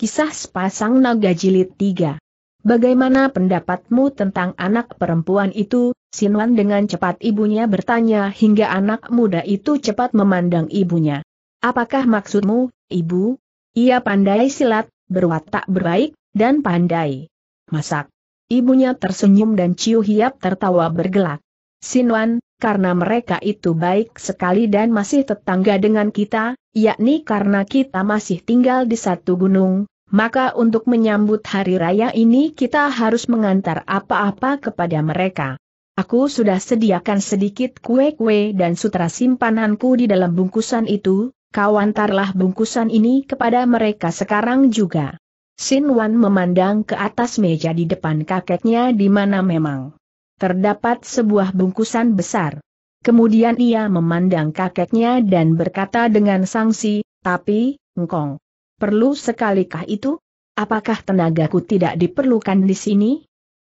Kisah Sepasang Naga Jilid 3 Bagaimana pendapatmu tentang anak perempuan itu? Sinwan dengan cepat ibunya bertanya hingga anak muda itu cepat memandang ibunya. Apakah maksudmu, ibu? Ia pandai silat, berwatak berbaik, dan pandai masak. Ibunya tersenyum dan Ciu Hiap tertawa bergelak. Sinwan, karena mereka itu baik sekali dan masih tetangga dengan kita, yakni karena kita masih tinggal di satu gunung, maka untuk menyambut hari raya ini kita harus mengantar apa-apa kepada mereka. Aku sudah sediakan sedikit kue-kue dan sutra simpananku di dalam bungkusan itu, kau antarlah bungkusan ini kepada mereka sekarang juga. Sin Wan memandang ke atas meja di depan kakeknya di mana memang terdapat sebuah bungkusan besar. Kemudian ia memandang kakeknya dan berkata dengan sangsi, tapi, engkong, Perlu sekalikah itu? Apakah tenagaku tidak diperlukan di sini?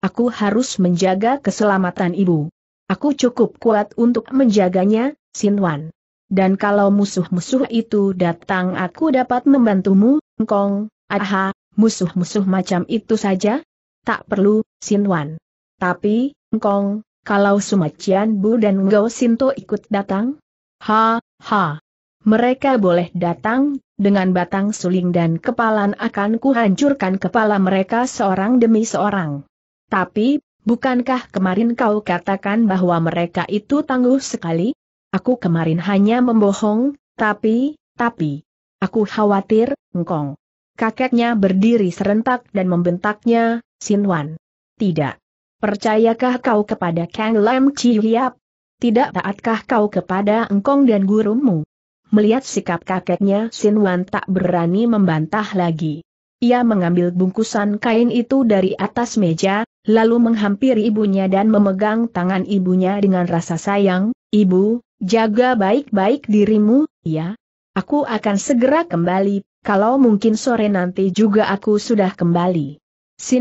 Aku harus menjaga keselamatan ibu. Aku cukup kuat untuk menjaganya, Sinwan. Dan kalau musuh-musuh itu datang aku dapat membantumu, Kong, aha, musuh-musuh macam itu saja? Tak perlu, Sinwan. Tapi, Kong, kalau Sumacian Bu dan Ngo Sinto ikut datang? Ha, ha. Mereka boleh datang, dengan batang suling dan kepalan akan kuhancurkan kepala mereka seorang demi seorang. Tapi, bukankah kemarin kau katakan bahwa mereka itu tangguh sekali? Aku kemarin hanya membohong, tapi, tapi, aku khawatir, engkong. Kakeknya berdiri serentak dan membentaknya, Wan. Tidak. Percayakah kau kepada Kang Lam Hiap? Tidak taatkah kau kepada engkong dan gurumu? Melihat sikap kakeknya Sin Wan tak berani membantah lagi. Ia mengambil bungkusan kain itu dari atas meja, lalu menghampiri ibunya dan memegang tangan ibunya dengan rasa sayang, Ibu, jaga baik-baik dirimu, ya. Aku akan segera kembali, kalau mungkin sore nanti juga aku sudah kembali.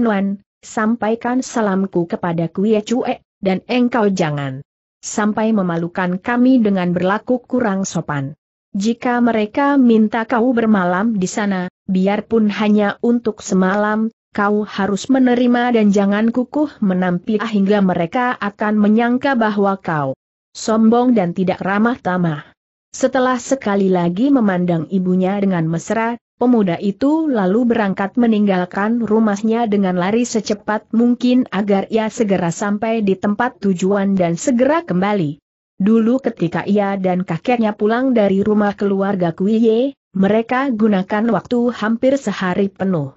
Wan, sampaikan salamku kepada Kuya Cue, dan engkau jangan sampai memalukan kami dengan berlaku kurang sopan. Jika mereka minta kau bermalam di sana, biarpun hanya untuk semalam, kau harus menerima dan jangan kukuh menampi ah hingga mereka akan menyangka bahwa kau sombong dan tidak ramah tamah. Setelah sekali lagi memandang ibunya dengan mesra, pemuda itu lalu berangkat meninggalkan rumahnya dengan lari secepat mungkin agar ia segera sampai di tempat tujuan dan segera kembali. Dulu ketika ia dan kakeknya pulang dari rumah keluarga Kuiye, mereka gunakan waktu hampir sehari penuh.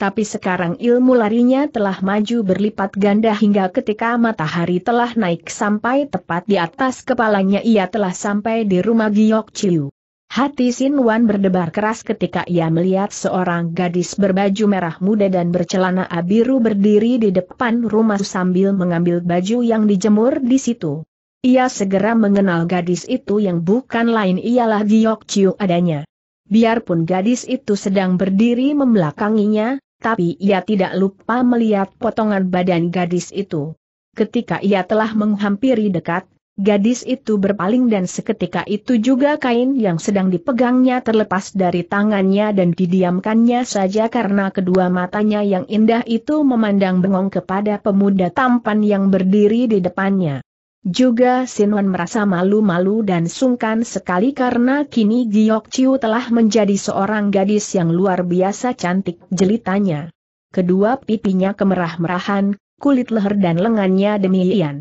Tapi sekarang ilmu larinya telah maju berlipat ganda hingga ketika matahari telah naik sampai tepat di atas kepalanya ia telah sampai di rumah Giok Chiu. Hati Sin Wan berdebar keras ketika ia melihat seorang gadis berbaju merah muda dan bercelana abiru berdiri di depan rumah sambil mengambil baju yang dijemur di situ. Ia segera mengenal gadis itu yang bukan lain ialah Giok Chiu adanya. Biarpun gadis itu sedang berdiri membelakanginya, tapi ia tidak lupa melihat potongan badan gadis itu. Ketika ia telah menghampiri dekat, gadis itu berpaling dan seketika itu juga kain yang sedang dipegangnya terlepas dari tangannya dan didiamkannya saja karena kedua matanya yang indah itu memandang bengong kepada pemuda tampan yang berdiri di depannya. Juga Sinwan merasa malu-malu dan sungkan sekali karena kini Giok Chiu telah menjadi seorang gadis yang luar biasa cantik jelitanya. Kedua pipinya kemerah-merahan, kulit leher dan lengannya demikian.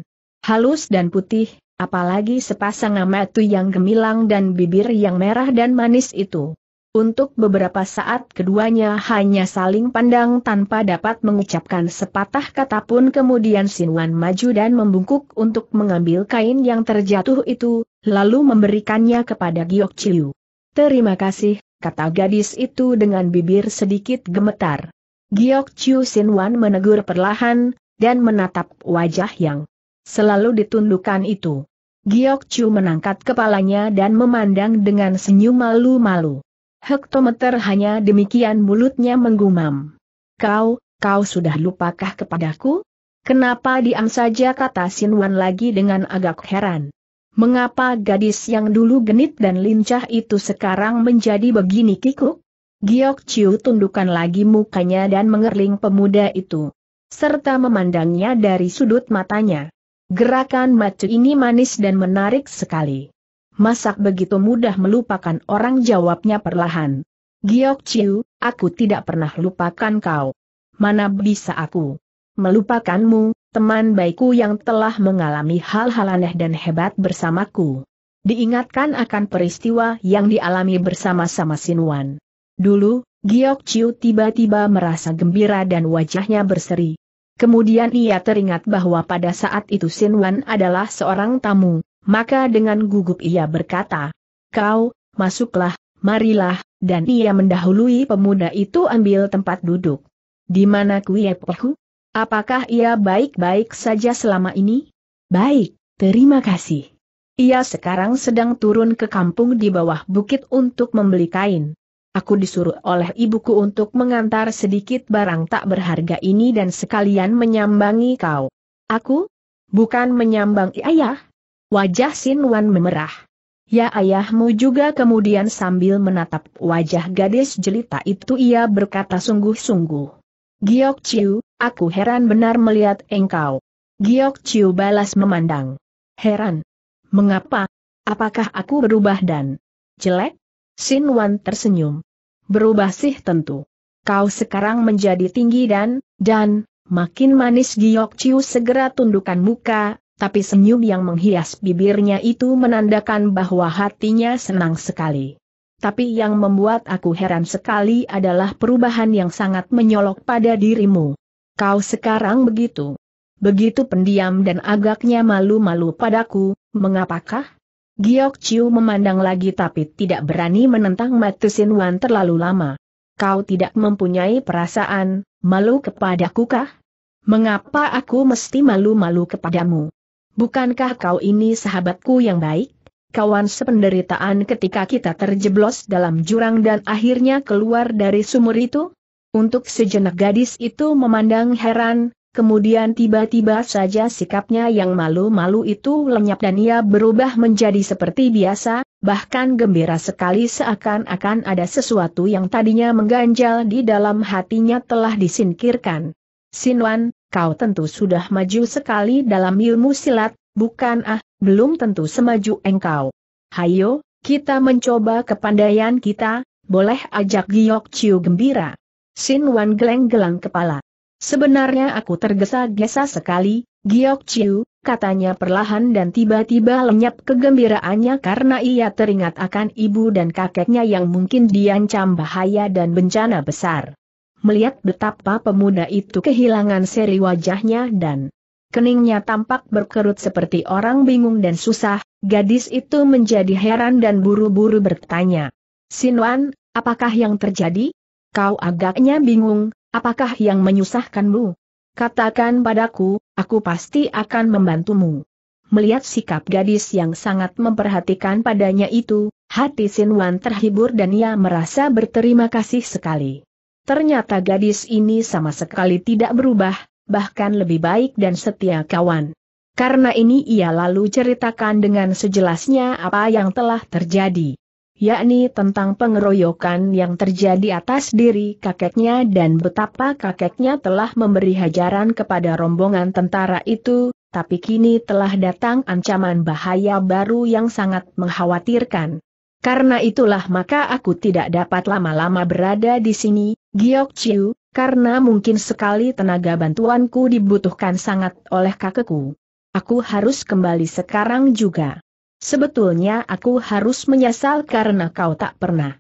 Halus dan putih, apalagi sepasang mata yang gemilang dan bibir yang merah dan manis itu. Untuk beberapa saat keduanya hanya saling pandang tanpa dapat mengucapkan sepatah kata pun kemudian Sinuan maju dan membungkuk untuk mengambil kain yang terjatuh itu, lalu memberikannya kepada Giok Chiu. Terima kasih, kata gadis itu dengan bibir sedikit gemetar. Giok Chiu Sinuan menegur perlahan, dan menatap wajah yang selalu ditundukkan itu. Giok Chiu menangkat kepalanya dan memandang dengan senyum malu-malu. Hektometer hanya demikian mulutnya menggumam. Kau, kau sudah lupakah kepadaku? Kenapa diam saja kata Sinwan lagi dengan agak heran. Mengapa gadis yang dulu genit dan lincah itu sekarang menjadi begini kikuk? Giok Chiu tundukkan lagi mukanya dan mengerling pemuda itu. Serta memandangnya dari sudut matanya. Gerakan macu ini manis dan menarik sekali masak begitu mudah melupakan orang jawabnya perlahan. Giok Chiu, aku tidak pernah lupakan kau. Mana bisa aku melupakanmu, teman baikku yang telah mengalami hal-hal aneh dan hebat bersamaku. Diingatkan akan peristiwa yang dialami bersama-sama Sinuan. Dulu, Giok Chiu tiba-tiba merasa gembira dan wajahnya berseri. Kemudian ia teringat bahwa pada saat itu Sinwan adalah seorang tamu, maka dengan gugup ia berkata, Kau, masuklah, marilah, dan ia mendahului pemuda itu ambil tempat duduk. Di mana Kuyepehu? Apakah ia baik-baik saja selama ini? Baik, terima kasih. Ia sekarang sedang turun ke kampung di bawah bukit untuk membeli kain. Aku disuruh oleh ibuku untuk mengantar sedikit barang tak berharga ini dan sekalian menyambangi kau. Aku? Bukan menyambangi ayah, Wajah Sin Wan memerah. Ya ayahmu juga kemudian sambil menatap wajah gadis jelita itu ia berkata sungguh-sungguh. Giok Chiu, aku heran benar melihat engkau. Giok Chiu balas memandang. Heran. Mengapa? Apakah aku berubah dan jelek? Sin Wan tersenyum. Berubah sih tentu. Kau sekarang menjadi tinggi dan, dan, makin manis Giok Chiu segera tundukkan muka, tapi senyum yang menghias bibirnya itu menandakan bahwa hatinya senang sekali. Tapi yang membuat aku heran sekali adalah perubahan yang sangat menyolok pada dirimu. Kau sekarang begitu. Begitu pendiam dan agaknya malu-malu padaku, mengapakah? Giok Chiu memandang lagi tapi tidak berani menentang Matusin Wan terlalu lama. Kau tidak mempunyai perasaan, malu kepadaku kah? Mengapa aku mesti malu-malu kepadamu? Bukankah kau ini sahabatku yang baik? Kawan sependeritaan ketika kita terjeblos dalam jurang dan akhirnya keluar dari sumur itu? Untuk sejenak gadis itu memandang heran, kemudian tiba-tiba saja sikapnya yang malu-malu itu lenyap dan ia berubah menjadi seperti biasa, bahkan gembira sekali seakan-akan ada sesuatu yang tadinya mengganjal di dalam hatinya telah disingkirkan. Sinwan, kau tentu sudah maju sekali dalam ilmu silat, bukan ah, belum tentu semaju engkau. Hayo, kita mencoba kepandaian kita, boleh ajak Giok Chiu gembira. Sin Wan geleng-gelang kepala. Sebenarnya aku tergesa-gesa sekali, Giok Chiu, katanya perlahan dan tiba-tiba lenyap kegembiraannya karena ia teringat akan ibu dan kakeknya yang mungkin diancam bahaya dan bencana besar melihat betapa pemuda itu kehilangan seri wajahnya dan keningnya tampak berkerut seperti orang bingung dan susah, gadis itu menjadi heran dan buru-buru bertanya. Sinwan, apakah yang terjadi? Kau agaknya bingung, apakah yang menyusahkanmu? Katakan padaku, aku pasti akan membantumu. Melihat sikap gadis yang sangat memperhatikan padanya itu, hati Sinwan terhibur dan ia merasa berterima kasih sekali. Ternyata gadis ini sama sekali tidak berubah, bahkan lebih baik dan setia kawan. Karena ini ia lalu ceritakan dengan sejelasnya apa yang telah terjadi. Yakni tentang pengeroyokan yang terjadi atas diri kakeknya dan betapa kakeknya telah memberi hajaran kepada rombongan tentara itu, tapi kini telah datang ancaman bahaya baru yang sangat mengkhawatirkan. Karena itulah maka aku tidak dapat lama-lama berada di sini, Giok Chiu, karena mungkin sekali tenaga bantuanku dibutuhkan sangat oleh kakekku. Aku harus kembali sekarang juga. Sebetulnya aku harus menyesal karena kau tak pernah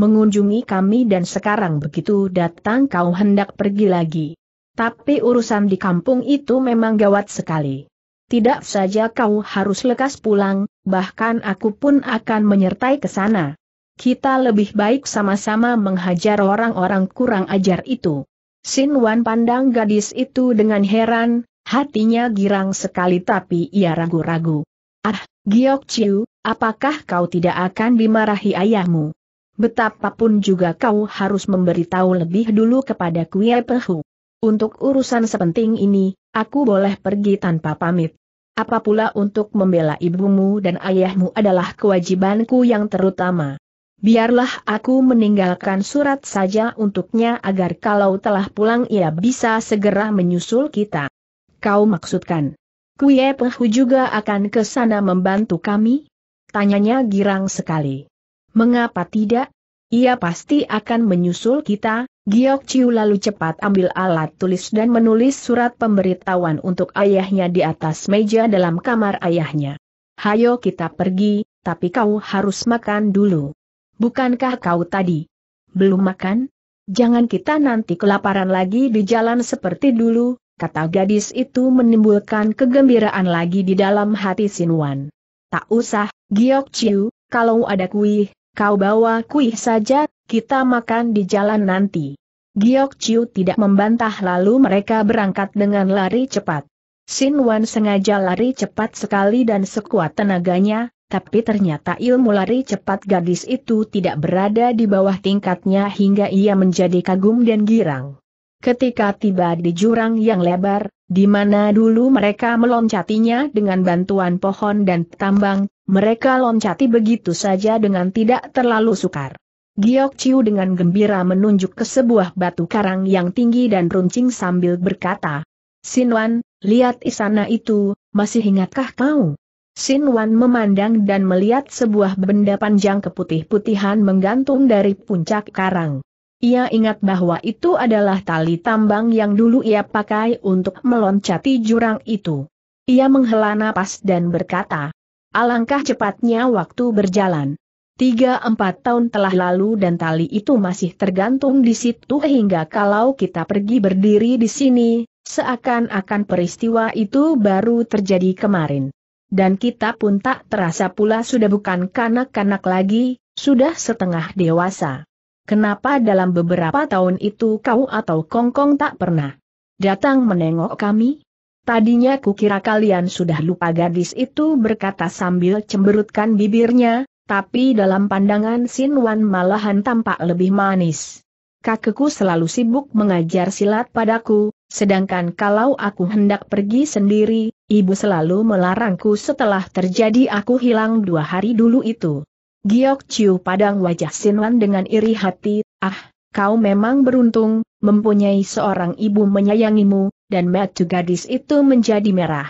mengunjungi kami dan sekarang begitu datang kau hendak pergi lagi. Tapi urusan di kampung itu memang gawat sekali. Tidak saja kau harus lekas pulang, bahkan aku pun akan menyertai ke sana. Kita lebih baik sama-sama menghajar orang-orang kurang ajar itu. Sin Wan pandang gadis itu dengan heran, hatinya girang sekali tapi ia ragu-ragu. Ah, Giok Chiu, apakah kau tidak akan dimarahi ayahmu? Betapapun juga kau harus memberitahu lebih dulu kepada Kue Pehu. Untuk urusan sepenting ini, aku boleh pergi tanpa pamit. Apa pula untuk membela ibumu dan ayahmu adalah kewajibanku yang terutama biarlah aku meninggalkan surat saja untuknya agar kalau telah pulang ia bisa segera menyusul kita. Kau maksudkan, Kuye Pehu juga akan ke sana membantu kami? Tanyanya girang sekali. Mengapa tidak? Ia pasti akan menyusul kita, Giok Chiu lalu cepat ambil alat tulis dan menulis surat pemberitahuan untuk ayahnya di atas meja dalam kamar ayahnya. Hayo kita pergi, tapi kau harus makan dulu. Bukankah kau tadi? Belum makan? Jangan kita nanti kelaparan lagi di jalan seperti dulu, kata gadis itu menimbulkan kegembiraan lagi di dalam hati Sinwan. Tak usah, Giok Chiu, kalau ada kuih, kau bawa kuih saja, kita makan di jalan nanti. Giok Chiu tidak membantah lalu mereka berangkat dengan lari cepat. Sinuan sengaja lari cepat sekali dan sekuat tenaganya, tapi ternyata ilmu lari cepat gadis itu tidak berada di bawah tingkatnya hingga ia menjadi kagum dan girang. Ketika tiba di jurang yang lebar, di mana dulu mereka meloncatinya dengan bantuan pohon dan tambang, mereka loncati begitu saja dengan tidak terlalu sukar. Giok Chiu dengan gembira menunjuk ke sebuah batu karang yang tinggi dan runcing sambil berkata, Sinwan, lihat isana itu, masih ingatkah kau? Sin Wan memandang dan melihat sebuah benda panjang keputih-putihan menggantung dari puncak karang. Ia ingat bahwa itu adalah tali tambang yang dulu ia pakai untuk meloncati jurang itu. Ia menghela napas dan berkata, Alangkah cepatnya waktu berjalan. Tiga empat tahun telah lalu dan tali itu masih tergantung di situ hingga kalau kita pergi berdiri di sini, seakan-akan peristiwa itu baru terjadi kemarin. Dan kita pun tak terasa pula sudah bukan kanak-kanak lagi, sudah setengah dewasa. Kenapa dalam beberapa tahun itu kau atau kongkong tak pernah datang menengok kami? Tadinya kukira kalian sudah lupa gadis itu berkata sambil cemberutkan bibirnya, tapi dalam pandangan Sin Wan malahan tampak lebih manis. Kakekku selalu sibuk mengajar silat padaku, sedangkan kalau aku hendak pergi sendiri, Ibu selalu melarangku setelah terjadi aku hilang dua hari dulu itu. Giok Chiu padang wajah Sinwan dengan iri hati, ah, kau memang beruntung, mempunyai seorang ibu menyayangimu, dan metu gadis itu menjadi merah.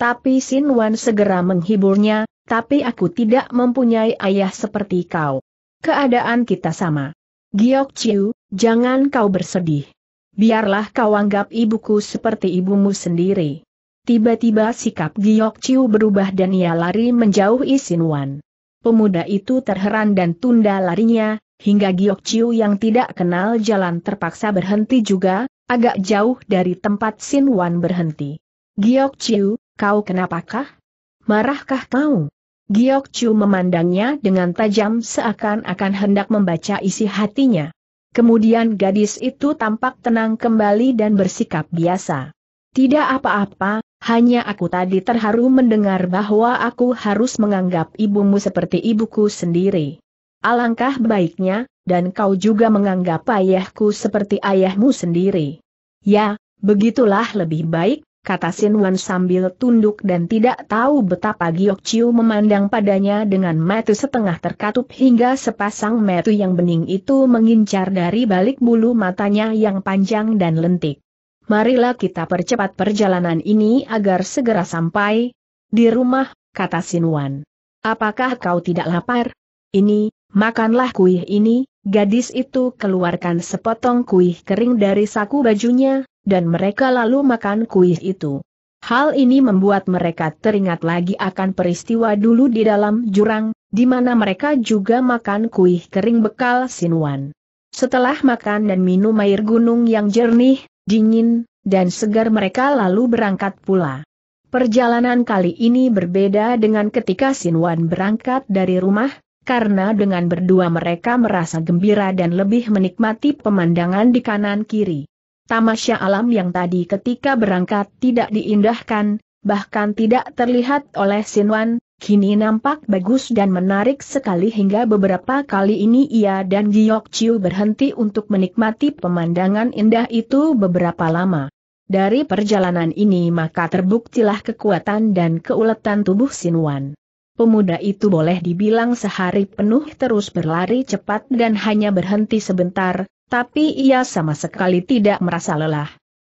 Tapi Sinwan segera menghiburnya, tapi aku tidak mempunyai ayah seperti kau. Keadaan kita sama. Giok Chiu, jangan kau bersedih. Biarlah kau anggap ibuku seperti ibumu sendiri. Tiba-tiba sikap Giok Chiu berubah dan ia lari menjauh Isin Wan. Pemuda itu terheran dan tunda larinya, hingga Giok Chiu yang tidak kenal jalan terpaksa berhenti juga, agak jauh dari tempat Sin Wan berhenti. Giok Chiu, kau kenapakah? Marahkah kau? Giok Chiu memandangnya dengan tajam seakan-akan hendak membaca isi hatinya. Kemudian gadis itu tampak tenang kembali dan bersikap biasa. Tidak apa-apa, hanya aku tadi terharu mendengar bahwa aku harus menganggap ibumu seperti ibuku sendiri. Alangkah baiknya, dan kau juga menganggap ayahku seperti ayahmu sendiri. Ya, begitulah lebih baik, kata Wan sambil tunduk dan tidak tahu betapa Giok Chiu memandang padanya dengan mata setengah terkatup hingga sepasang mata yang bening itu mengincar dari balik bulu matanya yang panjang dan lentik marilah kita percepat perjalanan ini agar segera sampai di rumah, kata Sinuan. Apakah kau tidak lapar? Ini, makanlah kuih ini, gadis itu keluarkan sepotong kuih kering dari saku bajunya, dan mereka lalu makan kuih itu. Hal ini membuat mereka teringat lagi akan peristiwa dulu di dalam jurang, di mana mereka juga makan kuih kering bekal Sinuan. Setelah makan dan minum air gunung yang jernih, dingin, dan segar mereka lalu berangkat pula. Perjalanan kali ini berbeda dengan ketika Sinwan berangkat dari rumah, karena dengan berdua mereka merasa gembira dan lebih menikmati pemandangan di kanan kiri. Tamasya alam yang tadi ketika berangkat tidak diindahkan, bahkan tidak terlihat oleh Sinwan, kini nampak bagus dan menarik sekali hingga beberapa kali ini ia dan Giok Chiu berhenti untuk menikmati pemandangan indah itu beberapa lama. Dari perjalanan ini maka terbuktilah kekuatan dan keuletan tubuh Sinwan. Pemuda itu boleh dibilang sehari penuh terus berlari cepat dan hanya berhenti sebentar, tapi ia sama sekali tidak merasa lelah.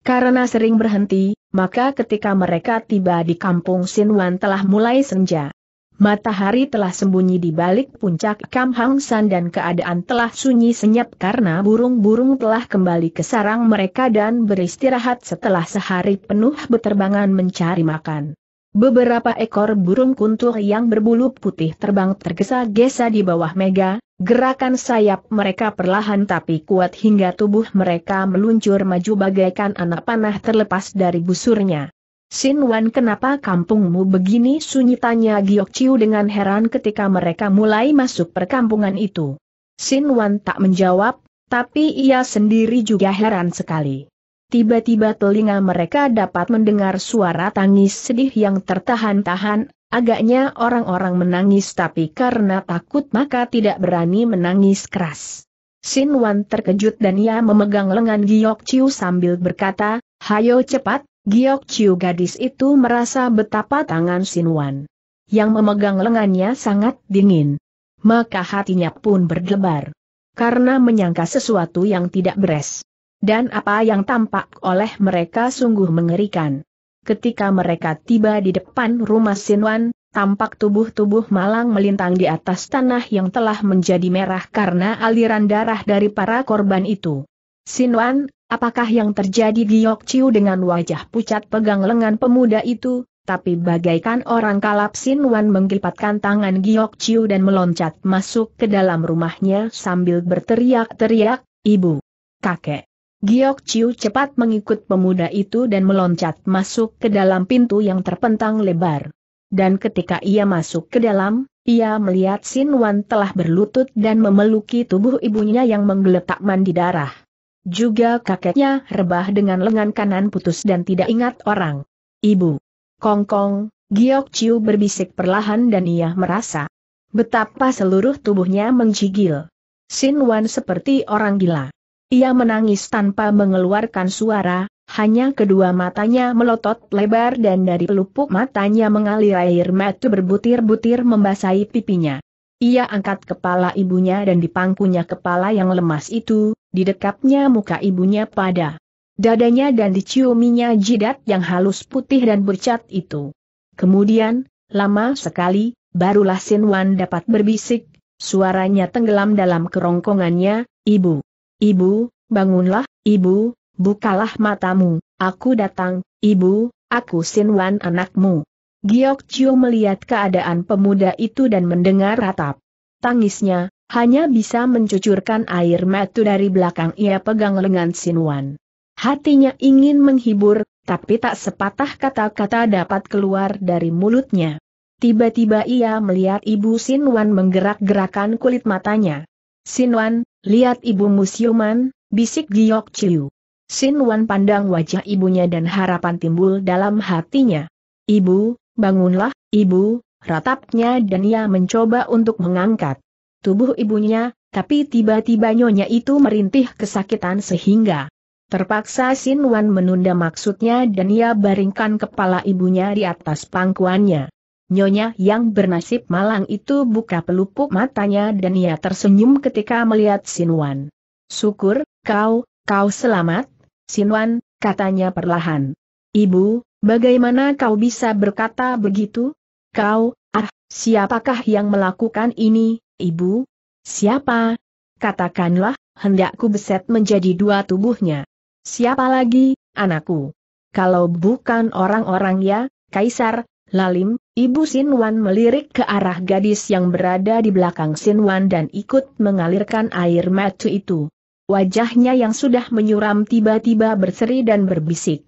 Karena sering berhenti, maka ketika mereka tiba di kampung Sinwan telah mulai senja. Matahari telah sembunyi di balik puncak Kam Hang San dan keadaan telah sunyi senyap karena burung-burung telah kembali ke sarang mereka dan beristirahat setelah sehari penuh beterbangan mencari makan. Beberapa ekor burung kuntul yang berbulu putih terbang tergesa-gesa di bawah mega, gerakan sayap mereka perlahan tapi kuat hingga tubuh mereka meluncur maju bagaikan anak panah terlepas dari busurnya. Sin Wan kenapa kampungmu begini sunyi tanya Giok Chiu dengan heran ketika mereka mulai masuk perkampungan itu. Sin Wan tak menjawab, tapi ia sendiri juga heran sekali. Tiba-tiba telinga mereka dapat mendengar suara tangis sedih yang tertahan-tahan, agaknya orang-orang menangis tapi karena takut maka tidak berani menangis keras. Sin Wan terkejut dan ia memegang lengan Giok Chiu sambil berkata, Hayo cepat, Giok Chiu gadis itu merasa betapa tangan Sinwan yang memegang lengannya sangat dingin. Maka hatinya pun berdebar. Karena menyangka sesuatu yang tidak beres. Dan apa yang tampak oleh mereka sungguh mengerikan. Ketika mereka tiba di depan rumah Sinwan, tampak tubuh-tubuh malang melintang di atas tanah yang telah menjadi merah karena aliran darah dari para korban itu. Sinwan, Apakah yang terjadi Giok Chiu dengan wajah pucat pegang lengan pemuda itu, tapi bagaikan orang kalap Sin Wan menggelipatkan tangan Giok Chiu dan meloncat masuk ke dalam rumahnya sambil berteriak-teriak, Ibu! Kakek! Giok Chiu cepat mengikut pemuda itu dan meloncat masuk ke dalam pintu yang terpentang lebar. Dan ketika ia masuk ke dalam, ia melihat Sin Wan telah berlutut dan memeluki tubuh ibunya yang menggeletak mandi darah. Juga kakeknya rebah dengan lengan kanan putus dan tidak ingat orang. Ibu. Kongkong, -kong, Giok Chiu berbisik perlahan dan ia merasa betapa seluruh tubuhnya mencigil. Sin Wan seperti orang gila. Ia menangis tanpa mengeluarkan suara, hanya kedua matanya melotot lebar dan dari pelupuk matanya mengalir air mata berbutir-butir membasahi pipinya. Ia angkat kepala ibunya dan dipangkunya kepala yang lemas itu, didekapnya muka ibunya pada dadanya dan diciuminya jidat yang halus putih dan bercat itu. Kemudian, lama sekali, barulah Sin Wan dapat berbisik, suaranya tenggelam dalam kerongkongannya, Ibu, Ibu, bangunlah, Ibu, bukalah matamu, aku datang, Ibu, aku Sin Wan anakmu. Giok Chiu melihat keadaan pemuda itu dan mendengar ratap. Tangisnya, hanya bisa mencucurkan air mata dari belakang ia pegang lengan Sinuan. Hatinya ingin menghibur, tapi tak sepatah kata-kata dapat keluar dari mulutnya. Tiba-tiba ia melihat ibu Sinuan menggerak-gerakan kulit matanya. Sinuan, lihat ibu musiuman, bisik Giok Chiu. Sinuan pandang wajah ibunya dan harapan timbul dalam hatinya. Ibu, bangunlah, ibu, ratapnya dan ia mencoba untuk mengangkat tubuh ibunya, tapi tiba-tiba nyonya itu merintih kesakitan sehingga terpaksa Sin Wan menunda maksudnya dan ia baringkan kepala ibunya di atas pangkuannya. Nyonya yang bernasib malang itu buka pelupuk matanya dan ia tersenyum ketika melihat Sin Wan. Syukur, kau, kau selamat, Sin Wan, katanya perlahan. Ibu, bagaimana kau bisa berkata begitu? Kau, Siapakah yang melakukan ini, ibu? Siapa? Katakanlah, hendakku beset menjadi dua tubuhnya. Siapa lagi, anakku? Kalau bukan orang-orang ya, Kaisar, Lalim, Ibu Sinwan melirik ke arah gadis yang berada di belakang Sinwan dan ikut mengalirkan air mata itu. Wajahnya yang sudah menyuram tiba-tiba berseri dan berbisik.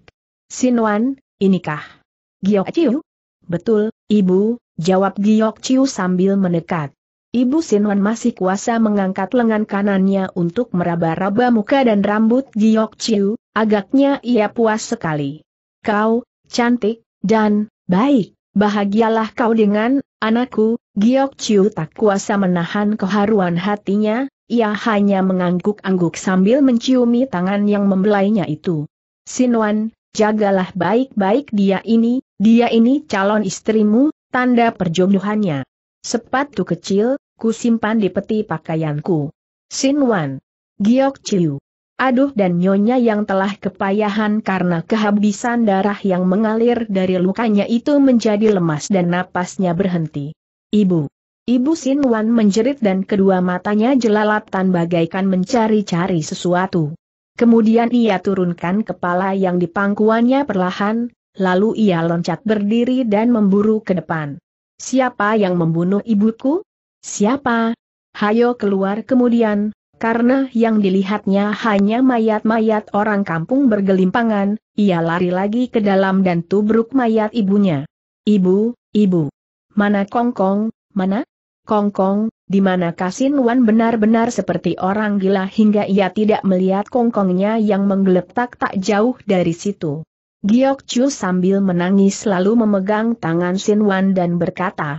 Sinwan, inikah? Gio Ciu? Betul, Ibu, jawab Giok Chiu sambil mendekat. Ibu Sinwan masih kuasa mengangkat lengan kanannya untuk meraba-raba muka dan rambut Giok Chiu, agaknya ia puas sekali. Kau, cantik, dan, baik, bahagialah kau dengan, anakku, Giok Chiu tak kuasa menahan keharuan hatinya, ia hanya mengangguk-angguk sambil menciumi tangan yang membelainya itu. Sinwan, jagalah baik-baik dia ini, dia ini calon istrimu, Tanda perjodohannya. Sepatu kecil, ku simpan di peti pakaianku. Sin Wan. Giok Chiu. Aduh dan nyonya yang telah kepayahan karena kehabisan darah yang mengalir dari lukanya itu menjadi lemas dan napasnya berhenti. Ibu. Ibu Sin Wan menjerit dan kedua matanya jelalatan bagaikan mencari-cari sesuatu. Kemudian ia turunkan kepala yang di pangkuannya perlahan, Lalu ia loncat berdiri dan memburu ke depan. Siapa yang membunuh ibuku? Siapa? Hayo keluar kemudian, karena yang dilihatnya hanya mayat-mayat orang kampung bergelimpangan, ia lari lagi ke dalam dan tubruk mayat ibunya. Ibu, ibu. Mana Kongkong, mana? Kongkong, di mana Kasin wan benar-benar seperti orang gila hingga ia tidak melihat Kongkongnya yang menggeletak tak jauh dari situ. Giok Chu sambil menangis lalu memegang tangan Wan dan berkata,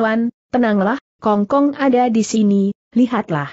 Wan, tenanglah, Kongkong ada di sini, lihatlah.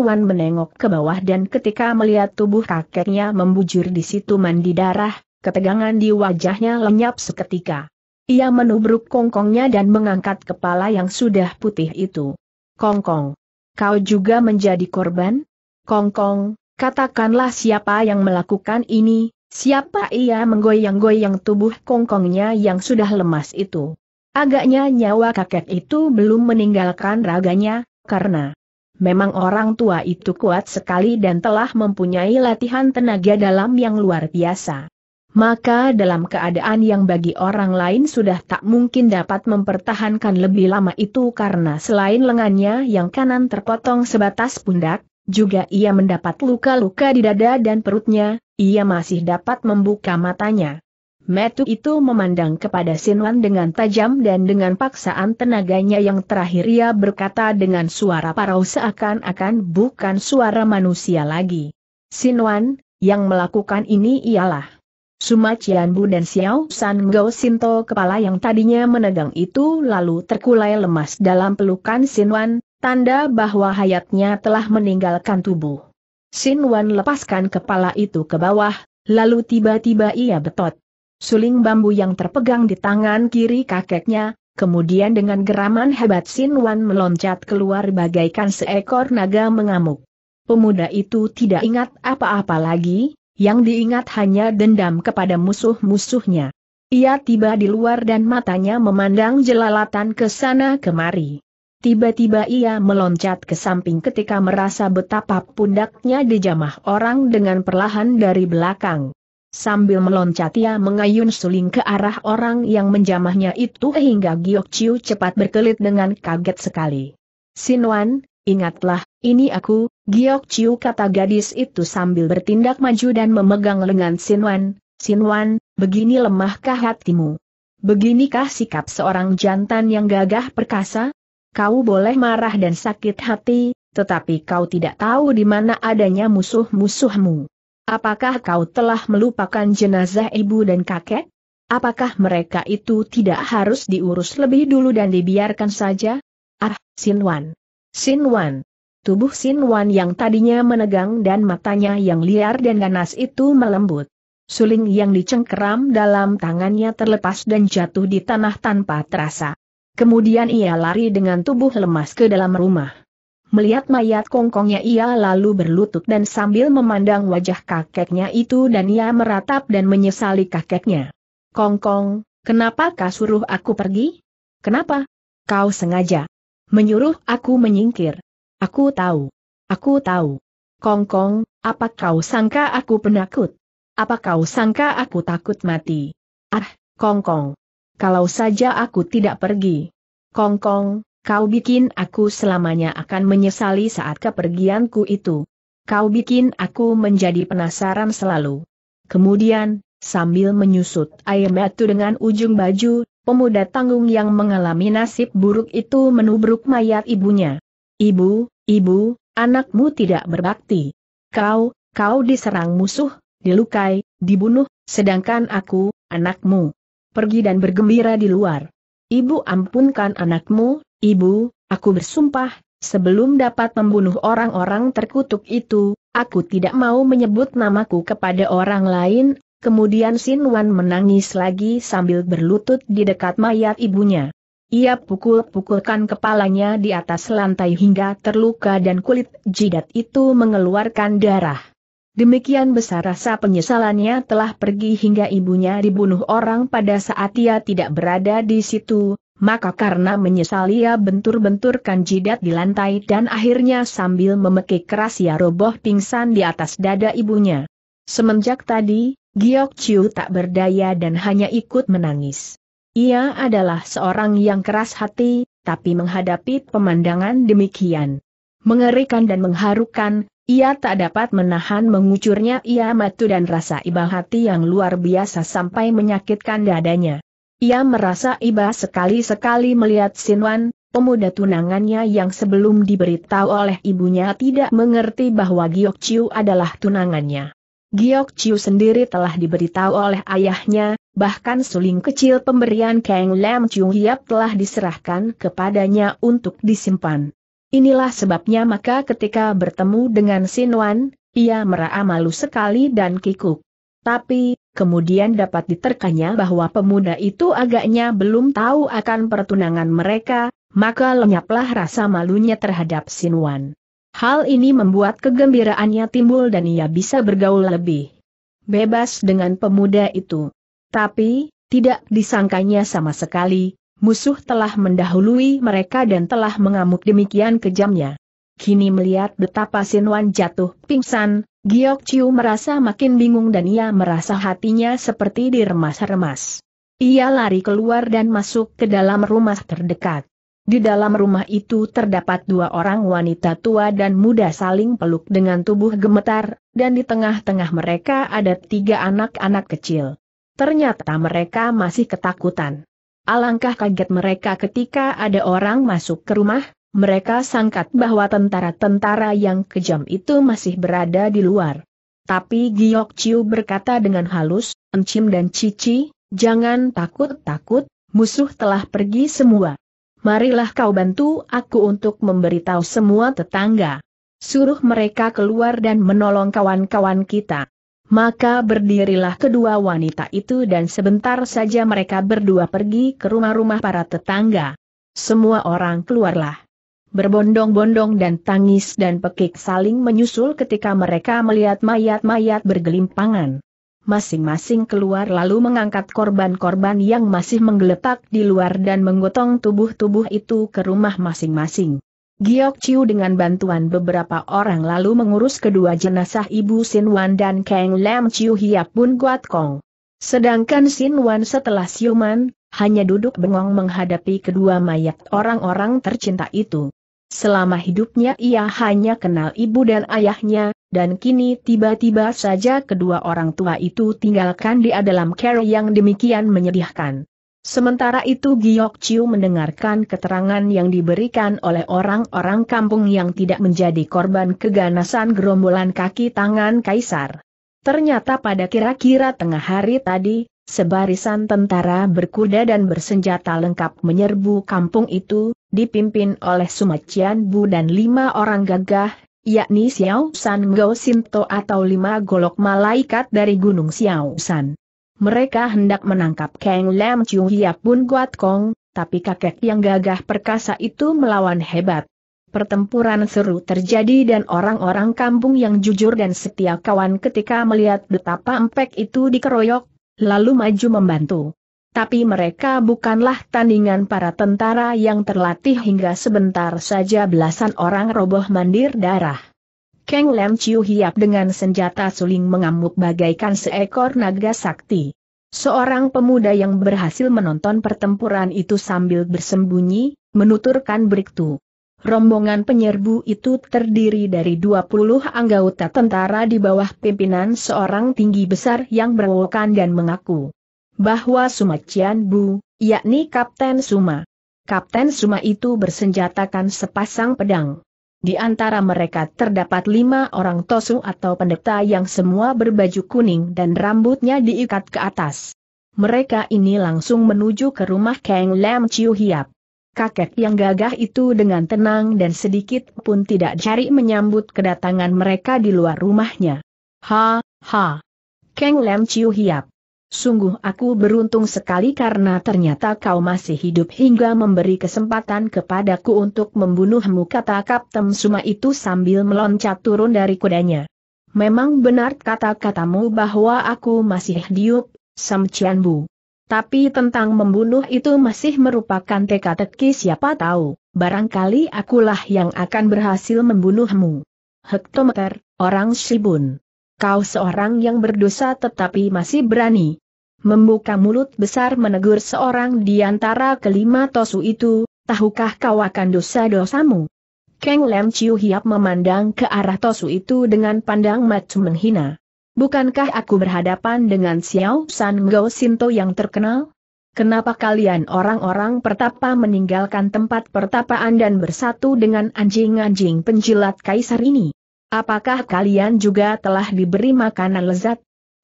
Wan menengok ke bawah dan ketika melihat tubuh kakeknya membujur di situ mandi darah, ketegangan di wajahnya lenyap seketika. Ia menubruk kongkongnya dan mengangkat kepala yang sudah putih itu. Kongkong, kau juga menjadi korban? Kongkong, katakanlah siapa yang melakukan ini, Siapa ia menggoyang-goyang tubuh kongkongnya yang sudah lemas itu? Agaknya nyawa kakek itu belum meninggalkan raganya, karena memang orang tua itu kuat sekali dan telah mempunyai latihan tenaga dalam yang luar biasa. Maka dalam keadaan yang bagi orang lain sudah tak mungkin dapat mempertahankan lebih lama itu karena selain lengannya yang kanan terpotong sebatas pundak, juga ia mendapat luka-luka di dada dan perutnya, ia masih dapat membuka matanya. Metu itu memandang kepada Sinwan dengan tajam dan dengan paksaan tenaganya yang terakhir ia berkata dengan suara parau seakan-akan bukan suara manusia lagi. Sinwan, yang melakukan ini ialah Suma Cianbu dan Xiao San Gou Sinto kepala yang tadinya menegang itu lalu terkulai lemas dalam pelukan Sinwan, Tanda bahwa hayatnya telah meninggalkan tubuh. Sin Wan lepaskan kepala itu ke bawah, lalu tiba-tiba ia betot. Suling bambu yang terpegang di tangan kiri kakeknya, kemudian dengan geraman hebat Sin Wan meloncat keluar bagaikan seekor naga mengamuk. Pemuda itu tidak ingat apa-apa lagi, yang diingat hanya dendam kepada musuh-musuhnya. Ia tiba di luar dan matanya memandang jelalatan ke sana kemari. Tiba-tiba ia meloncat ke samping ketika merasa betapa pundaknya dijamah orang dengan perlahan dari belakang. Sambil meloncat ia mengayun suling ke arah orang yang menjamahnya itu hingga Giok Chiu cepat berkelit dengan kaget sekali. Sinwan, ingatlah, ini aku, Giok Chiu kata gadis itu sambil bertindak maju dan memegang lengan Sinwan. Sinwan, begini lemahkah hatimu? Beginikah sikap seorang jantan yang gagah perkasa? Kau boleh marah dan sakit hati, tetapi kau tidak tahu di mana adanya musuh-musuhmu. Apakah kau telah melupakan jenazah ibu dan kakek? Apakah mereka itu tidak harus diurus lebih dulu dan dibiarkan saja? Ah, Sinwan. Wan. Tubuh Wan yang tadinya menegang dan matanya yang liar dan ganas itu melembut. Suling yang dicengkeram dalam tangannya terlepas dan jatuh di tanah tanpa terasa. Kemudian ia lari dengan tubuh lemas ke dalam rumah. Melihat mayat kongkongnya ia lalu berlutut dan sambil memandang wajah kakeknya itu dan ia meratap dan menyesali kakeknya. Kongkong, kenapa kau suruh aku pergi? Kenapa? Kau sengaja. Menyuruh aku menyingkir. Aku tahu. Aku tahu. Kongkong, apa kau sangka aku penakut? Apa kau sangka aku takut mati? Ah, Kongkong kalau saja aku tidak pergi. Kongkong, kau bikin aku selamanya akan menyesali saat kepergianku itu. Kau bikin aku menjadi penasaran selalu. Kemudian, sambil menyusut air batu dengan ujung baju, pemuda tanggung yang mengalami nasib buruk itu menubruk mayat ibunya. Ibu, ibu, anakmu tidak berbakti. Kau, kau diserang musuh, dilukai, dibunuh, sedangkan aku, anakmu, pergi dan bergembira di luar. Ibu ampunkan anakmu, ibu, aku bersumpah, sebelum dapat membunuh orang-orang terkutuk itu, aku tidak mau menyebut namaku kepada orang lain, kemudian Sin Wan menangis lagi sambil berlutut di dekat mayat ibunya. Ia pukul-pukulkan kepalanya di atas lantai hingga terluka dan kulit jidat itu mengeluarkan darah. Demikian besar rasa penyesalannya telah pergi hingga ibunya dibunuh orang pada saat ia tidak berada di situ, maka karena menyesal ia bentur-benturkan jidat di lantai dan akhirnya sambil memekik keras ia roboh pingsan di atas dada ibunya. Semenjak tadi, Giok Chiu tak berdaya dan hanya ikut menangis. Ia adalah seorang yang keras hati, tapi menghadapi pemandangan demikian. Mengerikan dan mengharukan, ia tak dapat menahan mengucurnya ia matu dan rasa iba hati yang luar biasa sampai menyakitkan dadanya. Ia merasa iba sekali-sekali melihat Sinwan, pemuda tunangannya yang sebelum diberitahu oleh ibunya tidak mengerti bahwa Giok Chiu adalah tunangannya. Giok Chiu sendiri telah diberitahu oleh ayahnya, bahkan suling kecil pemberian Kang Lam Chiu Hiap telah diserahkan kepadanya untuk disimpan. Inilah sebabnya maka ketika bertemu dengan Wan, ia merasa malu sekali dan kikuk. Tapi, kemudian dapat diterkanya bahwa pemuda itu agaknya belum tahu akan pertunangan mereka, maka lenyaplah rasa malunya terhadap Wan. Hal ini membuat kegembiraannya timbul dan ia bisa bergaul lebih bebas dengan pemuda itu. Tapi, tidak disangkanya sama sekali, musuh telah mendahului mereka dan telah mengamuk demikian kejamnya. Kini melihat betapa Sinwan jatuh pingsan, Giok Chiu merasa makin bingung dan ia merasa hatinya seperti diremas-remas. Ia lari keluar dan masuk ke dalam rumah terdekat. Di dalam rumah itu terdapat dua orang wanita tua dan muda saling peluk dengan tubuh gemetar, dan di tengah-tengah mereka ada tiga anak-anak kecil. Ternyata mereka masih ketakutan. Alangkah kaget mereka ketika ada orang masuk ke rumah, mereka sangkat bahwa tentara-tentara yang kejam itu masih berada di luar. Tapi Giok Chiu berkata dengan halus, Encim dan Cici, jangan takut-takut, musuh telah pergi semua. Marilah kau bantu aku untuk memberitahu semua tetangga. Suruh mereka keluar dan menolong kawan-kawan kita. Maka berdirilah kedua wanita itu dan sebentar saja mereka berdua pergi ke rumah-rumah para tetangga. Semua orang keluarlah. Berbondong-bondong dan tangis dan pekik saling menyusul ketika mereka melihat mayat-mayat bergelimpangan. Masing-masing keluar lalu mengangkat korban-korban yang masih menggeletak di luar dan menggotong tubuh-tubuh itu ke rumah masing-masing. Giok Chiu dengan bantuan beberapa orang lalu mengurus kedua jenazah Ibu Sin Wan dan Kang Lam Chiu Hiap Bun Guat Kong. Sedangkan Sin Wan setelah siuman, hanya duduk bengong menghadapi kedua mayat orang-orang tercinta itu. Selama hidupnya ia hanya kenal ibu dan ayahnya, dan kini tiba-tiba saja kedua orang tua itu tinggalkan dia dalam care yang demikian menyedihkan. Sementara itu Giok Chiu mendengarkan keterangan yang diberikan oleh orang-orang kampung yang tidak menjadi korban keganasan gerombolan kaki tangan kaisar. Ternyata pada kira-kira tengah hari tadi, sebarisan tentara berkuda dan bersenjata lengkap menyerbu kampung itu, dipimpin oleh Sumacian Bu dan lima orang gagah, yakni Xiao San Gao Sinto atau lima golok malaikat dari Gunung Xiao San. Mereka hendak menangkap Kang Lam Chu Hiap Bun Guat Kong, tapi kakek yang gagah perkasa itu melawan hebat. Pertempuran seru terjadi dan orang-orang kampung yang jujur dan setia kawan ketika melihat betapa empek itu dikeroyok, lalu maju membantu. Tapi mereka bukanlah tandingan para tentara yang terlatih hingga sebentar saja belasan orang roboh mandir darah. Keng Lam Chiu Hiap dengan senjata suling mengamuk bagaikan seekor naga sakti. Seorang pemuda yang berhasil menonton pertempuran itu sambil bersembunyi, menuturkan beriktu. Rombongan penyerbu itu terdiri dari 20 anggota tentara di bawah pimpinan seorang tinggi besar yang berwokan dan mengaku bahwa Suma Cian Bu, yakni Kapten Suma. Kapten Suma itu bersenjatakan sepasang pedang. Di antara mereka terdapat lima orang tosu atau pendeta yang semua berbaju kuning dan rambutnya diikat ke atas. Mereka ini langsung menuju ke rumah Kang Lam Chiu Hiap. Kakek yang gagah itu dengan tenang dan sedikit pun tidak cari menyambut kedatangan mereka di luar rumahnya. Ha, ha. Kang Lam Chiu Hiap. Sungguh aku beruntung sekali karena ternyata kau masih hidup hingga memberi kesempatan kepadaku untuk membunuhmu kata Kapten Suma itu sambil meloncat turun dari kudanya. Memang benar kata-katamu bahwa aku masih hidup, Sam Chian Tapi tentang membunuh itu masih merupakan teka-teki siapa tahu, barangkali akulah yang akan berhasil membunuhmu. Hektometer, orang Shibun. Kau seorang yang berdosa tetapi masih berani, membuka mulut besar menegur seorang di antara kelima tosu itu, tahukah kau akan dosa-dosamu? Kang Lam Chiu Hiap memandang ke arah tosu itu dengan pandang mata menghina. Bukankah aku berhadapan dengan Xiao San Gao Sinto yang terkenal? Kenapa kalian orang-orang pertapa meninggalkan tempat pertapaan dan bersatu dengan anjing-anjing penjilat kaisar ini? Apakah kalian juga telah diberi makanan lezat?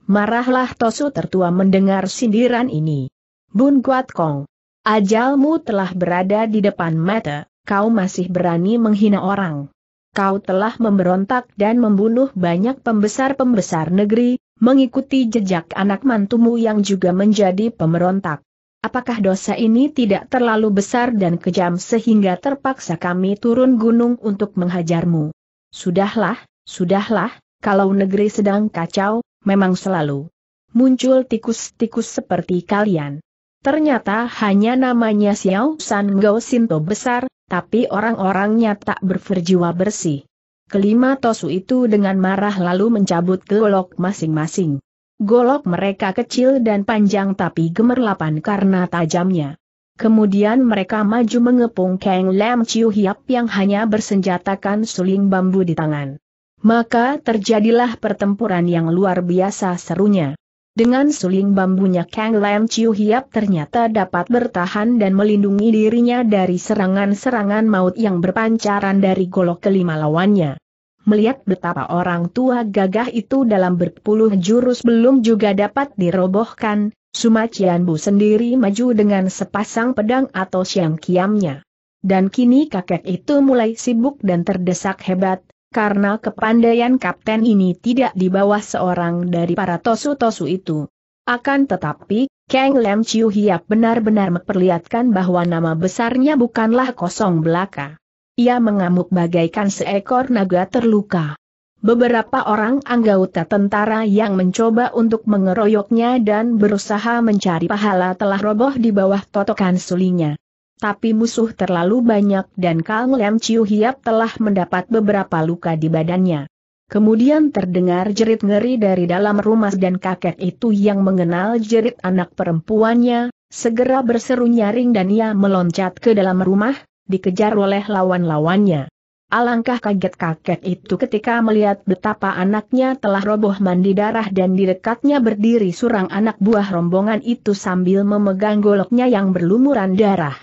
Marahlah Tosu tertua mendengar sindiran ini. Bun Kuat Kong. Ajalmu telah berada di depan mata, kau masih berani menghina orang. Kau telah memberontak dan membunuh banyak pembesar-pembesar negeri, mengikuti jejak anak mantumu yang juga menjadi pemberontak. Apakah dosa ini tidak terlalu besar dan kejam sehingga terpaksa kami turun gunung untuk menghajarmu? Sudahlah, sudahlah, kalau negeri sedang kacau, memang selalu muncul tikus-tikus seperti kalian. Ternyata hanya namanya Xiao San Gao Sinto besar, tapi orang-orangnya tak berjiwa bersih. Kelima Tosu itu dengan marah lalu mencabut golok masing-masing. Golok mereka kecil dan panjang tapi gemerlapan karena tajamnya. Kemudian mereka maju mengepung Kang Lam Chiu Hiap yang hanya bersenjatakan suling bambu di tangan. Maka terjadilah pertempuran yang luar biasa serunya. Dengan suling bambunya Kang Lam Chiu Hiap ternyata dapat bertahan dan melindungi dirinya dari serangan-serangan maut yang berpancaran dari golok kelima lawannya. Melihat betapa orang tua gagah itu dalam berpuluh jurus belum juga dapat dirobohkan, Cian Bu sendiri maju dengan sepasang pedang atau siang kiamnya. Dan kini kakek itu mulai sibuk dan terdesak hebat, karena kepandaian kapten ini tidak di bawah seorang dari para tosu-tosu itu. Akan tetapi, Kang Lam Chiu Hiap benar-benar memperlihatkan bahwa nama besarnya bukanlah kosong belaka. Ia mengamuk bagaikan seekor naga terluka. Beberapa orang anggota tentara yang mencoba untuk mengeroyoknya dan berusaha mencari pahala telah roboh di bawah totokan sulinya. Tapi musuh terlalu banyak dan Kang Lam Chiu Hiap telah mendapat beberapa luka di badannya. Kemudian terdengar jerit ngeri dari dalam rumah dan kakek itu yang mengenal jerit anak perempuannya, segera berseru nyaring dan ia meloncat ke dalam rumah, dikejar oleh lawan-lawannya. Alangkah kaget kakek itu ketika melihat betapa anaknya telah roboh mandi darah dan di dekatnya berdiri surang anak buah rombongan itu sambil memegang goloknya yang berlumuran darah.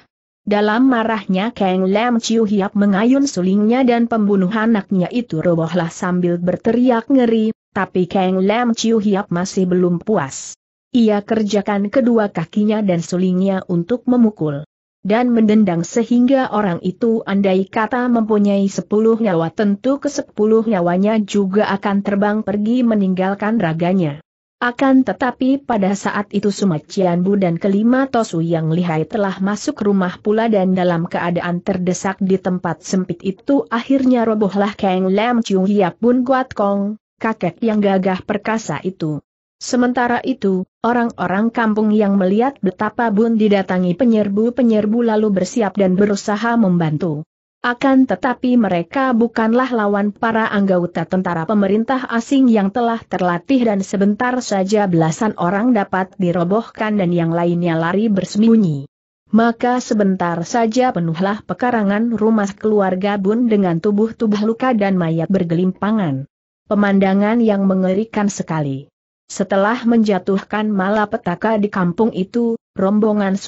Dalam marahnya Kang Lam Chiu Hiap mengayun sulingnya dan pembunuh anaknya itu robohlah sambil berteriak ngeri, tapi Kang Lam Chiu Hiap masih belum puas. Ia kerjakan kedua kakinya dan sulingnya untuk memukul dan mendendang sehingga orang itu andai kata mempunyai sepuluh nyawa tentu ke sepuluh nyawanya juga akan terbang pergi meninggalkan raganya. Akan tetapi pada saat itu Sumacian Bu dan kelima Tosu yang lihai telah masuk rumah pula dan dalam keadaan terdesak di tempat sempit itu akhirnya robohlah Kang Lam Chiu Hiap Bun Guat Kong, kakek yang gagah perkasa itu. Sementara itu, orang-orang kampung yang melihat betapa Bun didatangi penyerbu-penyerbu lalu bersiap dan berusaha membantu. Akan tetapi mereka bukanlah lawan para anggota tentara pemerintah asing yang telah terlatih dan sebentar saja belasan orang dapat dirobohkan dan yang lainnya lari bersembunyi. Maka sebentar saja penuhlah pekarangan rumah keluarga Bun dengan tubuh-tubuh luka dan mayat bergelimpangan. Pemandangan yang mengerikan sekali. Setelah menjatuhkan malapetaka di kampung itu, rombongan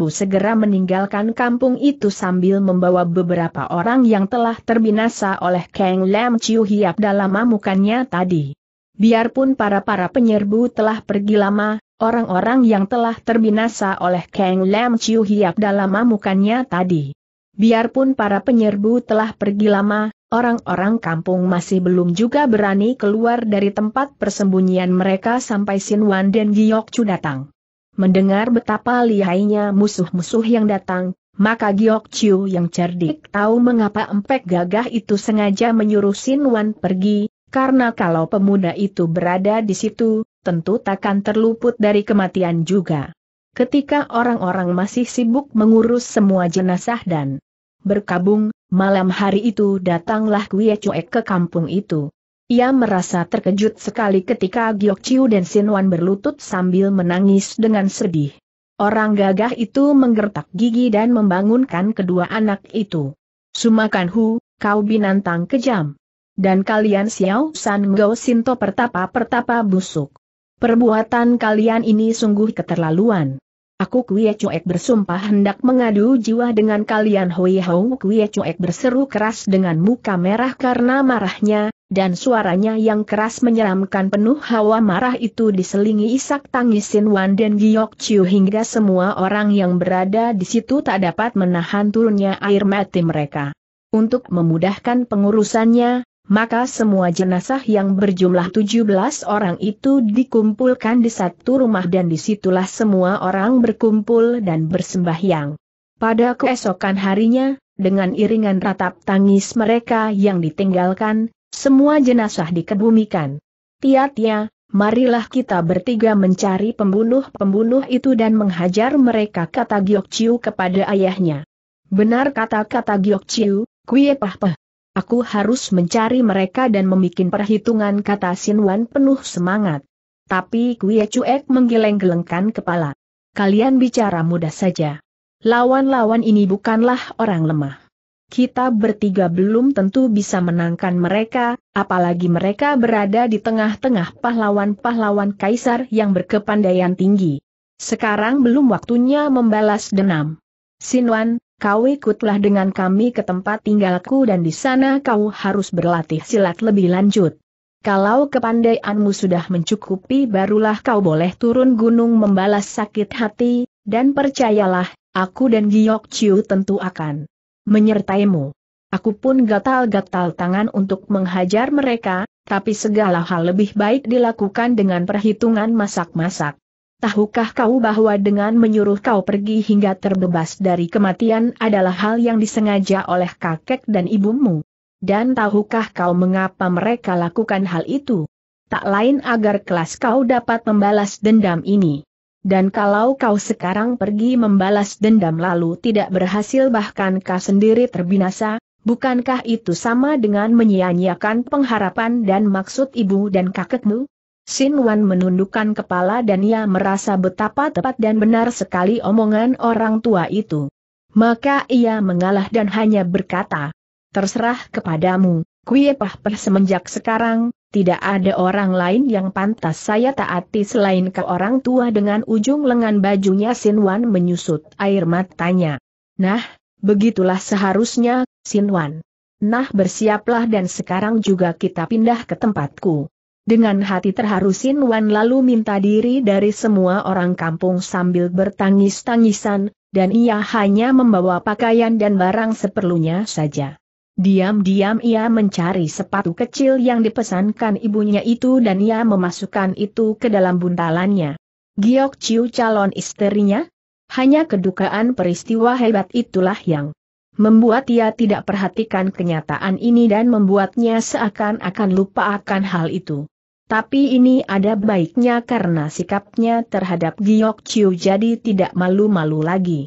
bu segera meninggalkan kampung itu sambil membawa beberapa orang yang telah terbinasa oleh Kang Lam Chiu Hiap dalam amukannya tadi. Biarpun para-para penyerbu telah pergi lama, orang-orang yang telah terbinasa oleh Kang Lam Chiu Hiap dalam amukannya tadi. Biarpun para penyerbu telah pergi lama, orang-orang kampung masih belum juga berani keluar dari tempat persembunyian mereka sampai Sin Wan dan Giok Chu datang. Mendengar betapa lihainya musuh-musuh yang datang, maka Giok Chiu yang cerdik tahu mengapa empek gagah itu sengaja menyuruh Sin Wan pergi, karena kalau pemuda itu berada di situ, tentu takkan terluput dari kematian juga. Ketika orang-orang masih sibuk mengurus semua jenazah dan berkabung, malam hari itu datanglah Kuye Cuek ke kampung itu. Ia merasa terkejut sekali ketika Giok Chiu dan Sin Wan berlutut sambil menangis dengan sedih. Orang gagah itu menggertak gigi dan membangunkan kedua anak itu. Sumakan Hu, kau binatang kejam. Dan kalian Xiao San Gou Sinto pertapa-pertapa busuk. Perbuatan kalian ini sungguh keterlaluan. Aku Kuya Cuek bersumpah hendak mengadu jiwa dengan kalian Hoi Hou Kuya Cuek berseru keras dengan muka merah karena marahnya, dan suaranya yang keras menyeramkan penuh hawa marah itu diselingi isak tangis Sin Wan dan Giok Chiu hingga semua orang yang berada di situ tak dapat menahan turunnya air mati mereka. Untuk memudahkan pengurusannya, maka semua jenazah yang berjumlah 17 orang itu dikumpulkan di satu rumah dan disitulah semua orang berkumpul dan bersembahyang. Pada keesokan harinya, dengan iringan ratap tangis mereka yang ditinggalkan, semua jenazah dikebumikan. Tiatnya, marilah kita bertiga mencari pembunuh-pembunuh itu dan menghajar mereka kata Giok Chiu kepada ayahnya. Benar kata-kata Giok Chiu, kue Pah Peh. Aku harus mencari mereka dan memikin perhitungan kata Sin Wan penuh semangat. Tapi kue Cuek menggeleng-gelengkan kepala. Kalian bicara mudah saja. Lawan-lawan ini bukanlah orang lemah kita bertiga belum tentu bisa menangkan mereka, apalagi mereka berada di tengah-tengah pahlawan-pahlawan kaisar yang berkepandaian tinggi. Sekarang belum waktunya membalas denam. Sinwan, kau ikutlah dengan kami ke tempat tinggalku dan di sana kau harus berlatih silat lebih lanjut. Kalau kepandaianmu sudah mencukupi barulah kau boleh turun gunung membalas sakit hati, dan percayalah, aku dan Giyok Chiu tentu akan menyertaimu. Aku pun gatal-gatal tangan untuk menghajar mereka, tapi segala hal lebih baik dilakukan dengan perhitungan masak-masak. Tahukah kau bahwa dengan menyuruh kau pergi hingga terbebas dari kematian adalah hal yang disengaja oleh kakek dan ibumu? Dan tahukah kau mengapa mereka lakukan hal itu? Tak lain agar kelas kau dapat membalas dendam ini. Dan kalau kau sekarang pergi membalas dendam lalu tidak berhasil bahkan kau sendiri terbinasa, bukankah itu sama dengan menyia-nyiakan pengharapan dan maksud ibu dan kakekmu? Sin Wan menundukkan kepala dan ia merasa betapa tepat dan benar sekali omongan orang tua itu. Maka ia mengalah dan hanya berkata, Terserah kepadamu, Kuepah Per semenjak sekarang, tidak ada orang lain yang pantas saya taati selain ke orang tua dengan ujung lengan bajunya Sinwan menyusut air matanya. Nah, begitulah seharusnya, Sinwan. Nah bersiaplah dan sekarang juga kita pindah ke tempatku. Dengan hati terharu Sinwan lalu minta diri dari semua orang kampung sambil bertangis-tangisan, dan ia hanya membawa pakaian dan barang seperlunya saja. Diam-diam ia mencari sepatu kecil yang dipesankan ibunya itu dan ia memasukkan itu ke dalam buntalannya. Giok Chiu calon istrinya? Hanya kedukaan peristiwa hebat itulah yang membuat ia tidak perhatikan kenyataan ini dan membuatnya seakan-akan lupa akan hal itu. Tapi ini ada baiknya karena sikapnya terhadap Giok Chiu jadi tidak malu-malu lagi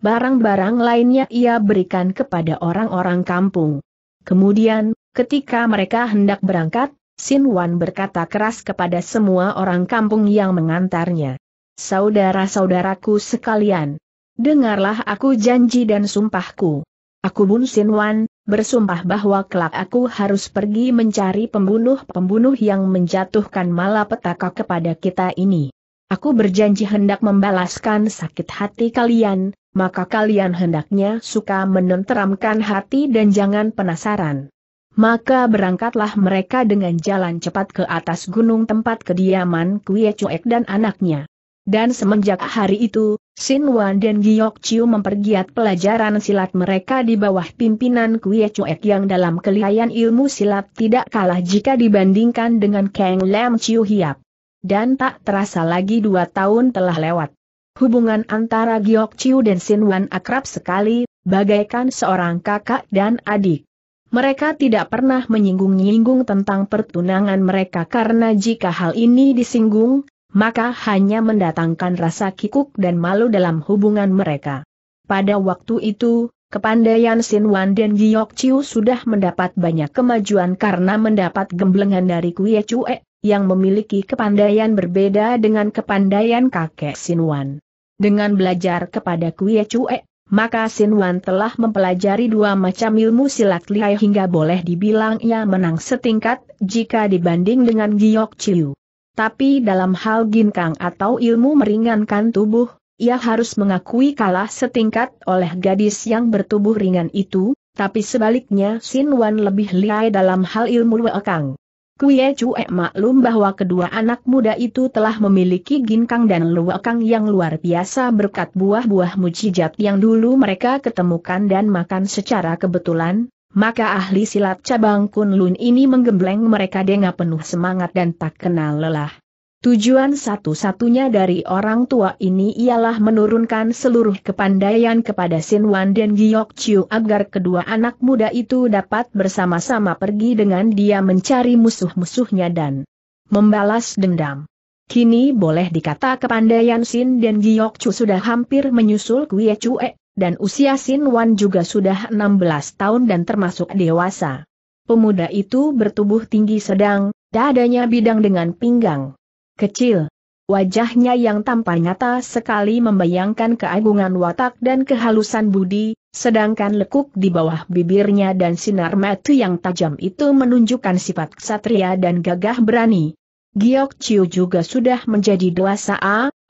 barang-barang lainnya ia berikan kepada orang-orang kampung. Kemudian, ketika mereka hendak berangkat, Sin Wan berkata keras kepada semua orang kampung yang mengantarnya. Saudara-saudaraku sekalian, dengarlah aku janji dan sumpahku. Aku Bun Sin Wan, bersumpah bahwa kelak aku harus pergi mencari pembunuh-pembunuh yang menjatuhkan malapetaka kepada kita ini. Aku berjanji hendak membalaskan sakit hati kalian, maka kalian hendaknya suka menenteramkan hati dan jangan penasaran. Maka berangkatlah mereka dengan jalan cepat ke atas gunung tempat kediaman Kuya Cuek dan anaknya. Dan semenjak hari itu, Sin Wan dan Giok Chiu mempergiat pelajaran silat mereka di bawah pimpinan Kuya Cuek yang dalam kelihayan ilmu silat tidak kalah jika dibandingkan dengan Kang Lam Chiu Hiap. Dan tak terasa lagi dua tahun telah lewat. Hubungan antara Giok Chiu dan Sin Wan akrab sekali, bagaikan seorang kakak dan adik. Mereka tidak pernah menyinggung-nyinggung tentang pertunangan mereka karena jika hal ini disinggung, maka hanya mendatangkan rasa kikuk dan malu dalam hubungan mereka. Pada waktu itu, kepandaian Sin Wan dan Giok Chiu sudah mendapat banyak kemajuan karena mendapat gemblengan dari Kuya Chue, yang memiliki kepandaian berbeda dengan kepandaian kakek Sinwan. Dengan belajar kepada Kuya Cue, maka Sinwan telah mempelajari dua macam ilmu silat lihai hingga boleh dibilang ia menang setingkat jika dibanding dengan Giok Chiu. Tapi dalam hal ginkang atau ilmu meringankan tubuh, ia harus mengakui kalah setingkat oleh gadis yang bertubuh ringan itu, tapi sebaliknya Sin Wan lebih lihai dalam hal ilmu wekang. Kuye Cue maklum bahwa kedua anak muda itu telah memiliki ginkang dan luwakang e yang luar biasa berkat buah-buah mujijat yang dulu mereka ketemukan dan makan secara kebetulan, maka ahli silat cabang Kunlun ini menggembleng mereka dengan penuh semangat dan tak kenal lelah. Tujuan satu-satunya dari orang tua ini ialah menurunkan seluruh kepandaian kepada Sin Wan dan Giok Chiu agar kedua anak muda itu dapat bersama-sama pergi dengan dia mencari musuh-musuhnya dan membalas dendam. Kini boleh dikata kepandaian Sin dan Giok Chiu sudah hampir menyusul Kue Chue, dan usia Sin Wan juga sudah 16 tahun dan termasuk dewasa. Pemuda itu bertubuh tinggi sedang, dadanya bidang dengan pinggang kecil. Wajahnya yang tampak nyata sekali membayangkan keagungan watak dan kehalusan budi, sedangkan lekuk di bawah bibirnya dan sinar mata yang tajam itu menunjukkan sifat ksatria dan gagah berani. Giok Chiu juga sudah menjadi dewasa,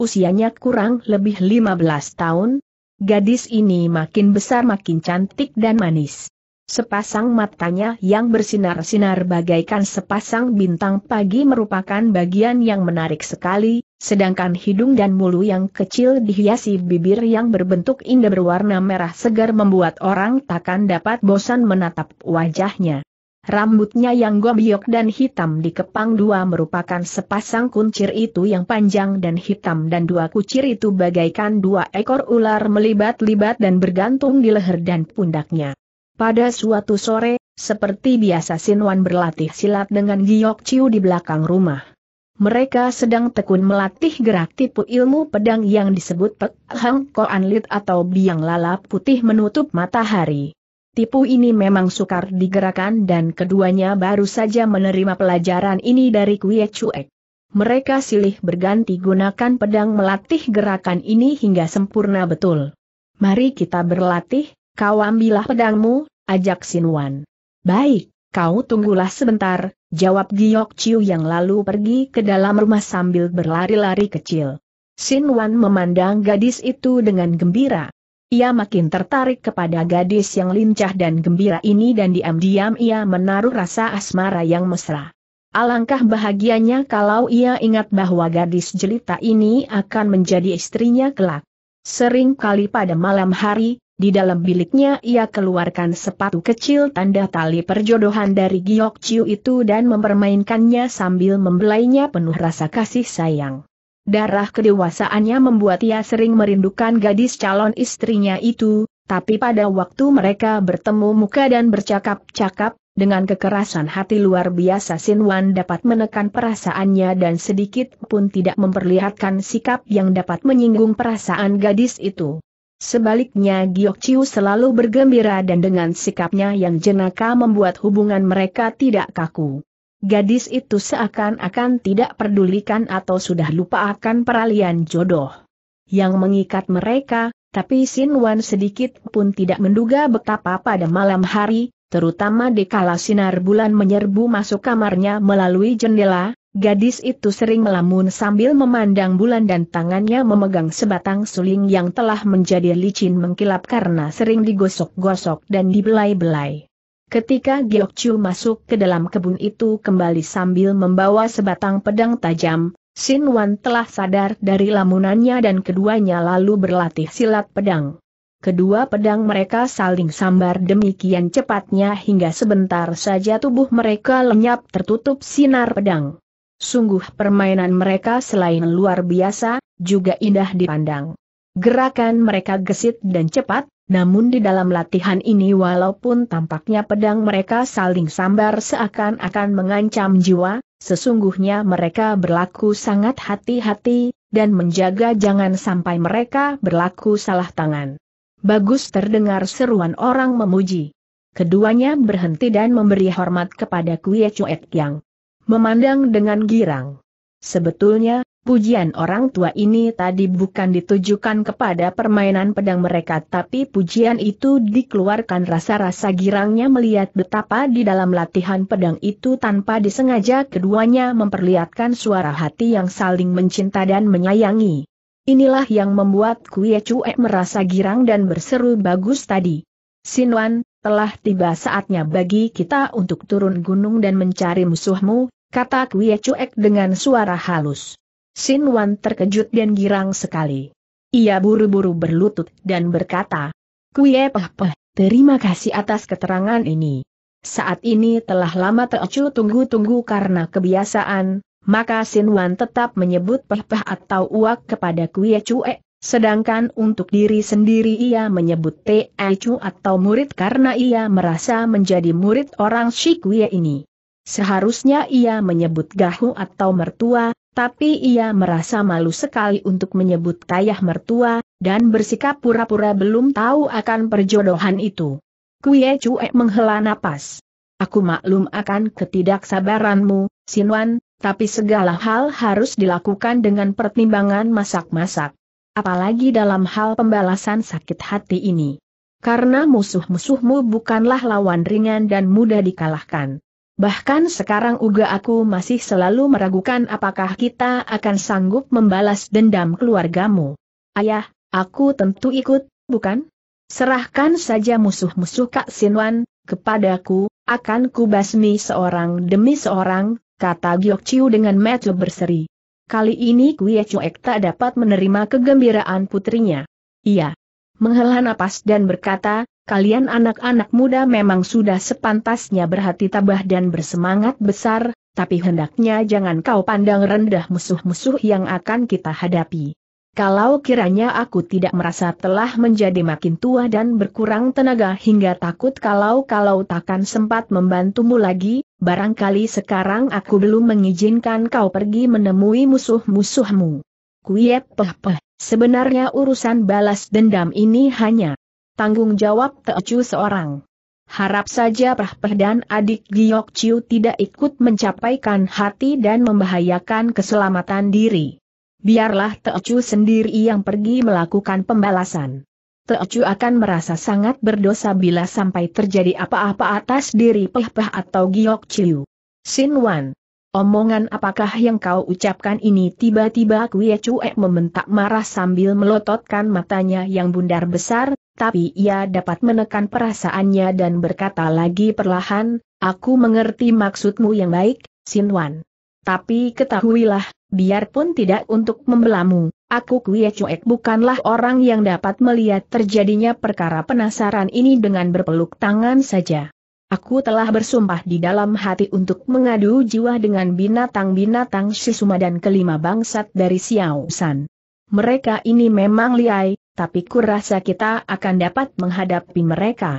usianya kurang lebih 15 tahun. Gadis ini makin besar makin cantik dan manis. Sepasang matanya yang bersinar-sinar bagaikan sepasang bintang pagi merupakan bagian yang menarik sekali, sedangkan hidung dan mulu yang kecil dihiasi bibir yang berbentuk indah berwarna merah segar membuat orang takkan dapat bosan menatap wajahnya. Rambutnya yang gombyok dan hitam dikepang dua merupakan sepasang kuncir itu yang panjang dan hitam dan dua kucir itu bagaikan dua ekor ular melibat-libat dan bergantung di leher dan pundaknya. Pada suatu sore, seperti biasa Sinwan berlatih silat dengan Giok Chiu di belakang rumah. Mereka sedang tekun melatih gerak tipu ilmu pedang yang disebut Pek Hang Koan Lit atau biang Lalap putih menutup matahari. Tipu ini memang sukar digerakkan dan keduanya baru saja menerima pelajaran ini dari Kue Cuek. Mereka silih berganti gunakan pedang melatih gerakan ini hingga sempurna betul. Mari kita berlatih, Kau ambillah pedangmu, ajak Sinuan. Baik, kau tunggulah sebentar, jawab Giok Chiu yang lalu pergi ke dalam rumah sambil berlari-lari kecil. Sinuan memandang gadis itu dengan gembira. Ia makin tertarik kepada gadis yang lincah dan gembira ini dan diam-diam ia menaruh rasa asmara yang mesra. Alangkah bahagianya kalau ia ingat bahwa gadis jelita ini akan menjadi istrinya kelak. Sering kali pada malam hari, di dalam biliknya ia keluarkan sepatu kecil tanda tali perjodohan dari Giok Chiu itu dan mempermainkannya sambil membelainya penuh rasa kasih sayang. Darah kedewasaannya membuat ia sering merindukan gadis calon istrinya itu, tapi pada waktu mereka bertemu muka dan bercakap-cakap, dengan kekerasan hati luar biasa Sin Wan dapat menekan perasaannya dan sedikit pun tidak memperlihatkan sikap yang dapat menyinggung perasaan gadis itu. Sebaliknya Chiu selalu bergembira dan dengan sikapnya yang jenaka membuat hubungan mereka tidak kaku. Gadis itu seakan-akan tidak pedulikan atau sudah lupa akan peralihan jodoh yang mengikat mereka, tapi Sin Wan sedikit pun tidak menduga betapa pada malam hari, terutama di sinar bulan menyerbu masuk kamarnya melalui jendela, Gadis itu sering melamun sambil memandang bulan dan tangannya memegang sebatang suling yang telah menjadi licin mengkilap karena sering digosok-gosok dan dibelai-belai. Ketika Chu masuk ke dalam kebun itu kembali sambil membawa sebatang pedang tajam, Sin Wan telah sadar dari lamunannya dan keduanya lalu berlatih silat pedang. Kedua pedang mereka saling sambar demikian cepatnya hingga sebentar saja tubuh mereka lenyap tertutup sinar pedang. Sungguh permainan mereka selain luar biasa, juga indah dipandang. Gerakan mereka gesit dan cepat, namun di dalam latihan ini walaupun tampaknya pedang mereka saling sambar seakan-akan mengancam jiwa, sesungguhnya mereka berlaku sangat hati-hati, dan menjaga jangan sampai mereka berlaku salah tangan. Bagus terdengar seruan orang memuji. Keduanya berhenti dan memberi hormat kepada Kuya Cuek Yang memandang dengan girang. Sebetulnya, pujian orang tua ini tadi bukan ditujukan kepada permainan pedang mereka tapi pujian itu dikeluarkan rasa-rasa girangnya melihat betapa di dalam latihan pedang itu tanpa disengaja keduanya memperlihatkan suara hati yang saling mencinta dan menyayangi. Inilah yang membuat Kue Cuek merasa girang dan berseru bagus tadi. Sinwan, telah tiba saatnya bagi kita untuk turun gunung dan mencari musuhmu, kata Kuya Cuek dengan suara halus. Sin Wan terkejut dan girang sekali. Ia buru-buru berlutut dan berkata, Kuya Peh Peh, terima kasih atas keterangan ini. Saat ini telah lama Teocu tunggu-tunggu karena kebiasaan, maka Sin Wan tetap menyebut Peh Peh atau Uak kepada Kuya Cuek. Sedangkan untuk diri sendiri ia menyebut Chu atau murid karena ia merasa menjadi murid orang Shikuya ini. Seharusnya ia menyebut gahu atau mertua, tapi ia merasa malu sekali untuk menyebut ayah mertua, dan bersikap pura-pura belum tahu akan perjodohan itu. Kuye cuek menghela napas. Aku maklum akan ketidaksabaranmu, Sinwan, tapi segala hal harus dilakukan dengan pertimbangan masak-masak. Apalagi dalam hal pembalasan sakit hati ini. Karena musuh-musuhmu bukanlah lawan ringan dan mudah dikalahkan. Bahkan sekarang uga aku masih selalu meragukan apakah kita akan sanggup membalas dendam keluargamu. Ayah, aku tentu ikut, bukan? Serahkan saja musuh-musuh Kak Sinwan, kepadaku, akan kubasmi seorang demi seorang, kata Giok Chiu dengan metu berseri. Kali ini Kuya Cuek tak dapat menerima kegembiraan putrinya. Ia Menghela napas dan berkata, kalian anak-anak muda memang sudah sepantasnya berhati tabah dan bersemangat besar, tapi hendaknya jangan kau pandang rendah musuh-musuh yang akan kita hadapi. Kalau kiranya aku tidak merasa telah menjadi makin tua dan berkurang tenaga hingga takut kalau-kalau takkan sempat membantumu lagi, barangkali sekarang aku belum mengizinkan kau pergi menemui musuh-musuhmu. Kuyep peh peh, sebenarnya urusan balas dendam ini hanya tanggung jawab Teocu seorang. Harap saja Prahpeh dan adik Giok Chiu tidak ikut mencapaikan hati dan membahayakan keselamatan diri. Biarlah Teocu sendiri yang pergi melakukan pembalasan. Teocu akan merasa sangat berdosa bila sampai terjadi apa-apa atas diri Prahpeh atau Giok Chiu. Sin Wan. Omongan apakah yang kau ucapkan ini tiba-tiba Kue Cuek membentak marah sambil melototkan matanya yang bundar besar, tapi ia dapat menekan perasaannya dan berkata lagi perlahan, aku mengerti maksudmu yang baik, Sinwan. Tapi ketahuilah, biarpun tidak untuk membelamu, aku Kuya Cuek bukanlah orang yang dapat melihat terjadinya perkara penasaran ini dengan berpeluk tangan saja. Aku telah bersumpah di dalam hati untuk mengadu jiwa dengan binatang-binatang Sisuma dan kelima bangsat dari Xiao San. Mereka ini memang liai, tapi kurasa kita akan dapat menghadapi mereka.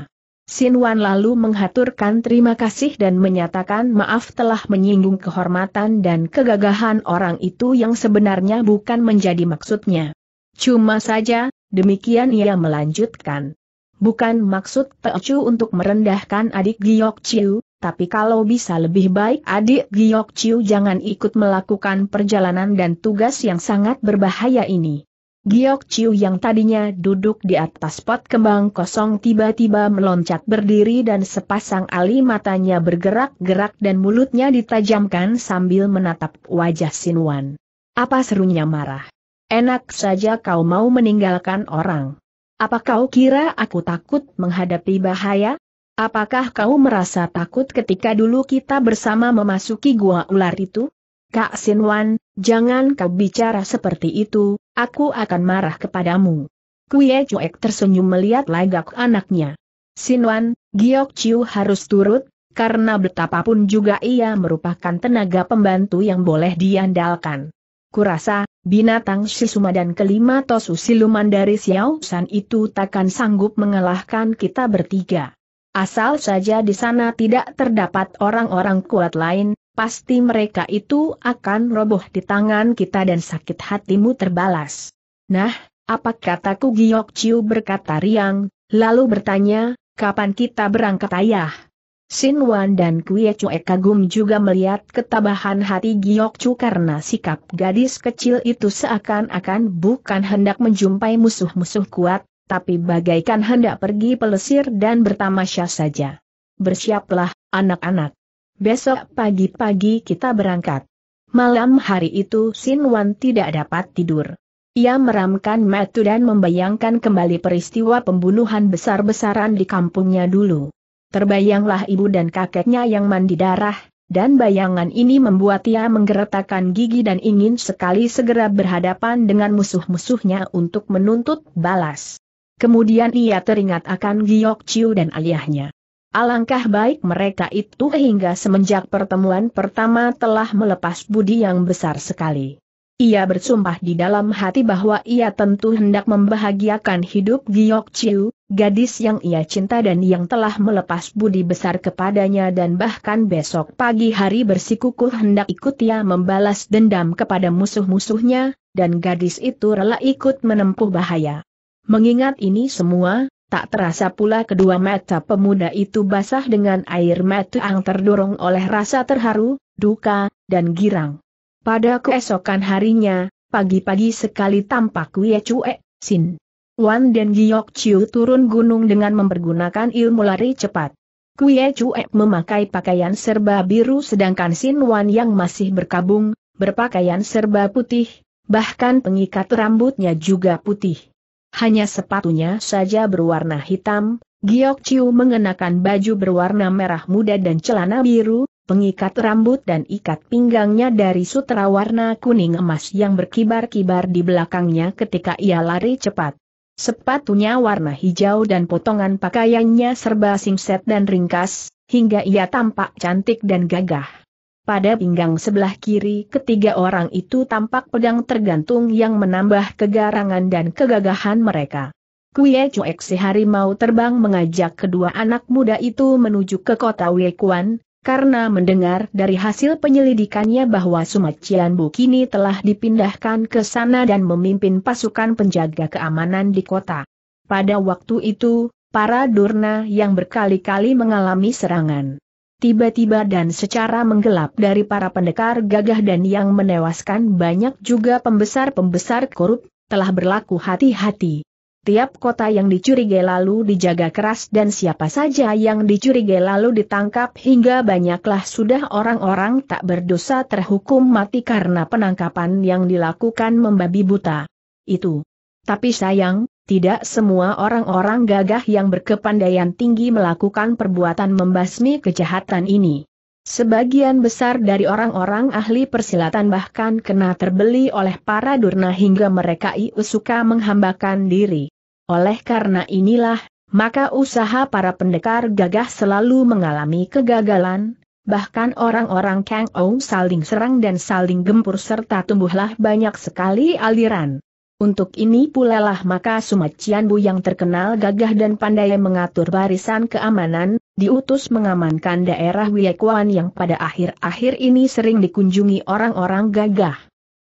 Wan lalu menghaturkan terima kasih dan menyatakan maaf telah menyinggung kehormatan dan kegagahan orang itu yang sebenarnya bukan menjadi maksudnya. Cuma saja, demikian ia melanjutkan. Bukan maksud Peocu untuk merendahkan adik Giok Chiu, tapi kalau bisa lebih baik adik Giok Chiu jangan ikut melakukan perjalanan dan tugas yang sangat berbahaya ini. Giok Chiu yang tadinya duduk di atas pot kembang kosong tiba-tiba meloncat berdiri dan sepasang ali matanya bergerak-gerak dan mulutnya ditajamkan sambil menatap wajah Sin Wan. Apa serunya marah? Enak saja kau mau meninggalkan orang. Apa kau kira aku takut menghadapi bahaya? Apakah kau merasa takut ketika dulu kita bersama memasuki gua ular itu? Kak Wan, jangan kau bicara seperti itu, aku akan marah kepadamu. Kuye Cuek tersenyum melihat lagak anaknya. Sinwan, Giok Chiu harus turut, karena betapapun juga ia merupakan tenaga pembantu yang boleh diandalkan. Kurasa, binatang Shisuma dan kelima Tosu siluman dari Xiao San itu takkan sanggup mengalahkan kita bertiga. Asal saja di sana tidak terdapat orang-orang kuat lain, pasti mereka itu akan roboh di tangan kita dan sakit hatimu terbalas. Nah, apa kataku Giok Chiu berkata riang, lalu bertanya, kapan kita berangkat ayah? Sin Wan dan Kue Chue kagum juga melihat ketabahan hati Giok Chu karena sikap gadis kecil itu seakan-akan bukan hendak menjumpai musuh-musuh kuat, tapi bagaikan hendak pergi pelesir dan bertamasya saja. Bersiaplah, anak-anak. Besok pagi-pagi kita berangkat. Malam hari itu Sin Wan tidak dapat tidur. Ia meramkan metu dan membayangkan kembali peristiwa pembunuhan besar-besaran di kampungnya dulu. Terbayanglah ibu dan kakeknya yang mandi darah, dan bayangan ini membuat ia menggeretakkan gigi dan ingin sekali segera berhadapan dengan musuh-musuhnya untuk menuntut balas. Kemudian ia teringat akan Giok Chiu dan ayahnya. Alangkah baik mereka itu hingga semenjak pertemuan pertama telah melepas budi yang besar sekali. Ia bersumpah di dalam hati bahwa ia tentu hendak membahagiakan hidup Giok Chiu, gadis yang ia cinta dan yang telah melepas budi besar kepadanya dan bahkan besok pagi hari bersikukuh hendak ikut ia membalas dendam kepada musuh-musuhnya, dan gadis itu rela ikut menempuh bahaya. Mengingat ini semua, Tak terasa pula kedua mata pemuda itu basah dengan air mata yang terdorong oleh rasa terharu, duka, dan girang. Pada keesokan harinya, pagi-pagi sekali tampak Wei Cue, Sin. Wan dan Giok Chiu turun gunung dengan mempergunakan ilmu lari cepat. Kuye Cue memakai pakaian serba biru sedangkan Sin Wan yang masih berkabung, berpakaian serba putih, bahkan pengikat rambutnya juga putih. Hanya sepatunya saja berwarna hitam, Giok Chiu mengenakan baju berwarna merah muda dan celana biru, pengikat rambut dan ikat pinggangnya dari sutra warna kuning emas yang berkibar-kibar di belakangnya ketika ia lari cepat. Sepatunya warna hijau dan potongan pakaiannya serba singset dan ringkas, hingga ia tampak cantik dan gagah. Pada pinggang sebelah kiri ketiga orang itu tampak pedang tergantung yang menambah kegarangan dan kegagahan mereka. Kuye Cuek si harimau terbang mengajak kedua anak muda itu menuju ke kota Wekuan, karena mendengar dari hasil penyelidikannya bahwa Sumacian Bukini telah dipindahkan ke sana dan memimpin pasukan penjaga keamanan di kota. Pada waktu itu, para Durna yang berkali-kali mengalami serangan Tiba-tiba dan secara menggelap dari para pendekar gagah dan yang menewaskan banyak juga pembesar-pembesar korup, telah berlaku hati-hati. Tiap kota yang dicurigai lalu dijaga keras dan siapa saja yang dicurigai lalu ditangkap hingga banyaklah sudah orang-orang tak berdosa terhukum mati karena penangkapan yang dilakukan membabi buta. Itu. Tapi sayang, tidak semua orang-orang gagah yang berkepandaian tinggi melakukan perbuatan membasmi kejahatan ini. Sebagian besar dari orang-orang ahli persilatan bahkan kena terbeli oleh para durna hingga mereka suka menghambakan diri. Oleh karena inilah, maka usaha para pendekar gagah selalu mengalami kegagalan, bahkan orang-orang Kang Ong saling serang dan saling gempur serta tumbuhlah banyak sekali aliran. Untuk ini pulalah maka Cianbu yang terkenal gagah dan pandai mengatur barisan keamanan, diutus mengamankan daerah Wiekuan yang pada akhir-akhir ini sering dikunjungi orang-orang gagah.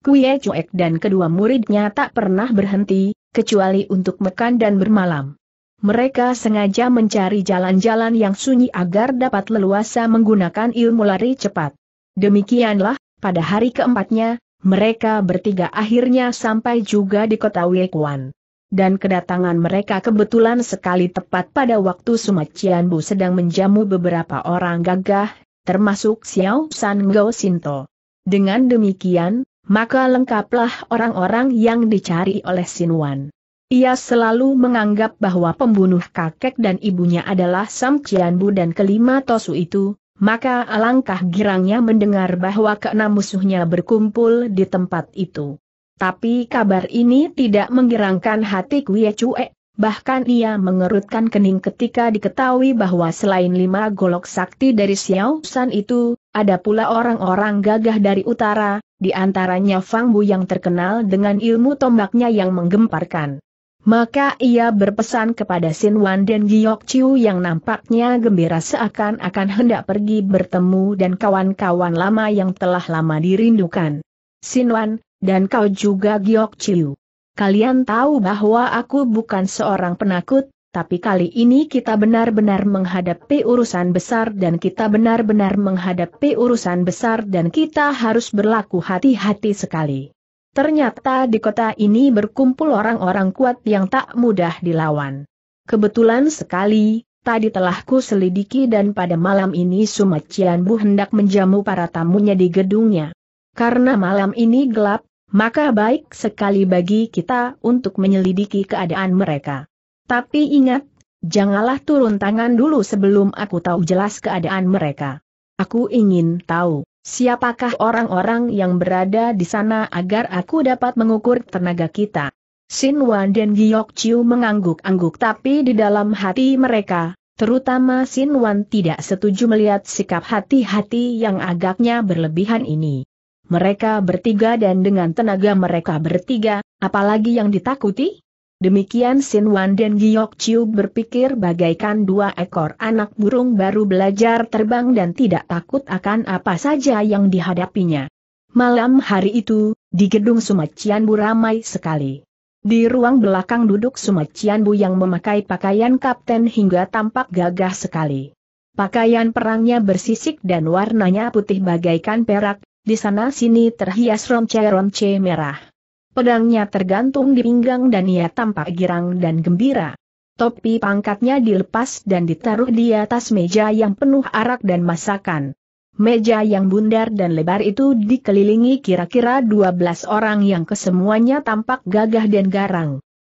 Kuye Cuek dan kedua muridnya tak pernah berhenti, kecuali untuk makan dan bermalam. Mereka sengaja mencari jalan-jalan yang sunyi agar dapat leluasa menggunakan ilmu lari cepat. Demikianlah, pada hari keempatnya, mereka bertiga akhirnya sampai juga di kota Wekuan. Dan kedatangan mereka kebetulan sekali tepat pada waktu Sumacian Bu sedang menjamu beberapa orang gagah, termasuk Xiao San Go Sinto. Dengan demikian, maka lengkaplah orang-orang yang dicari oleh Wan. Ia selalu menganggap bahwa pembunuh kakek dan ibunya adalah Sam Cianbu dan kelima Tosu itu, maka alangkah girangnya mendengar bahwa keenam musuhnya berkumpul di tempat itu. Tapi kabar ini tidak menggerangkan hati Kuya Cue, bahkan ia mengerutkan kening ketika diketahui bahwa selain lima golok sakti dari Xiao San itu, ada pula orang-orang gagah dari utara, di antaranya Fang Bu yang terkenal dengan ilmu tombaknya yang menggemparkan. Maka ia berpesan kepada Sin Wan dan Giok Chiu yang nampaknya gembira seakan-akan hendak pergi bertemu dan kawan-kawan lama yang telah lama dirindukan. Sin Wan, dan kau juga Giok Chiu. Kalian tahu bahwa aku bukan seorang penakut, tapi kali ini kita benar-benar menghadapi urusan besar dan kita benar-benar menghadapi urusan besar dan kita harus berlaku hati-hati sekali. Ternyata di kota ini berkumpul orang-orang kuat yang tak mudah dilawan. Kebetulan sekali, tadi telah ku selidiki dan pada malam ini Sumacian Bu hendak menjamu para tamunya di gedungnya. Karena malam ini gelap, maka baik sekali bagi kita untuk menyelidiki keadaan mereka. Tapi ingat, janganlah turun tangan dulu sebelum aku tahu jelas keadaan mereka. Aku ingin tahu Siapakah orang-orang yang berada di sana agar aku dapat mengukur tenaga kita? Sin Wan dan Giok Chiu mengangguk-angguk tapi di dalam hati mereka, terutama Sin Wan tidak setuju melihat sikap hati-hati yang agaknya berlebihan ini. Mereka bertiga dan dengan tenaga mereka bertiga, apalagi yang ditakuti? Demikian Sin Wan dan Giok Chiu berpikir bagaikan dua ekor anak burung baru belajar terbang dan tidak takut akan apa saja yang dihadapinya. Malam hari itu, di gedung Sumacian Bu ramai sekali. Di ruang belakang duduk Sumacian Bu yang memakai pakaian kapten hingga tampak gagah sekali. Pakaian perangnya bersisik dan warnanya putih bagaikan perak, di sana sini terhias ronce-ronce merah. Pedangnya tergantung di pinggang dan ia tampak girang dan gembira. Topi pangkatnya dilepas dan ditaruh di atas meja yang penuh arak dan masakan. Meja yang bundar dan lebar itu dikelilingi kira-kira 12 orang yang kesemuanya tampak gagah dan garang.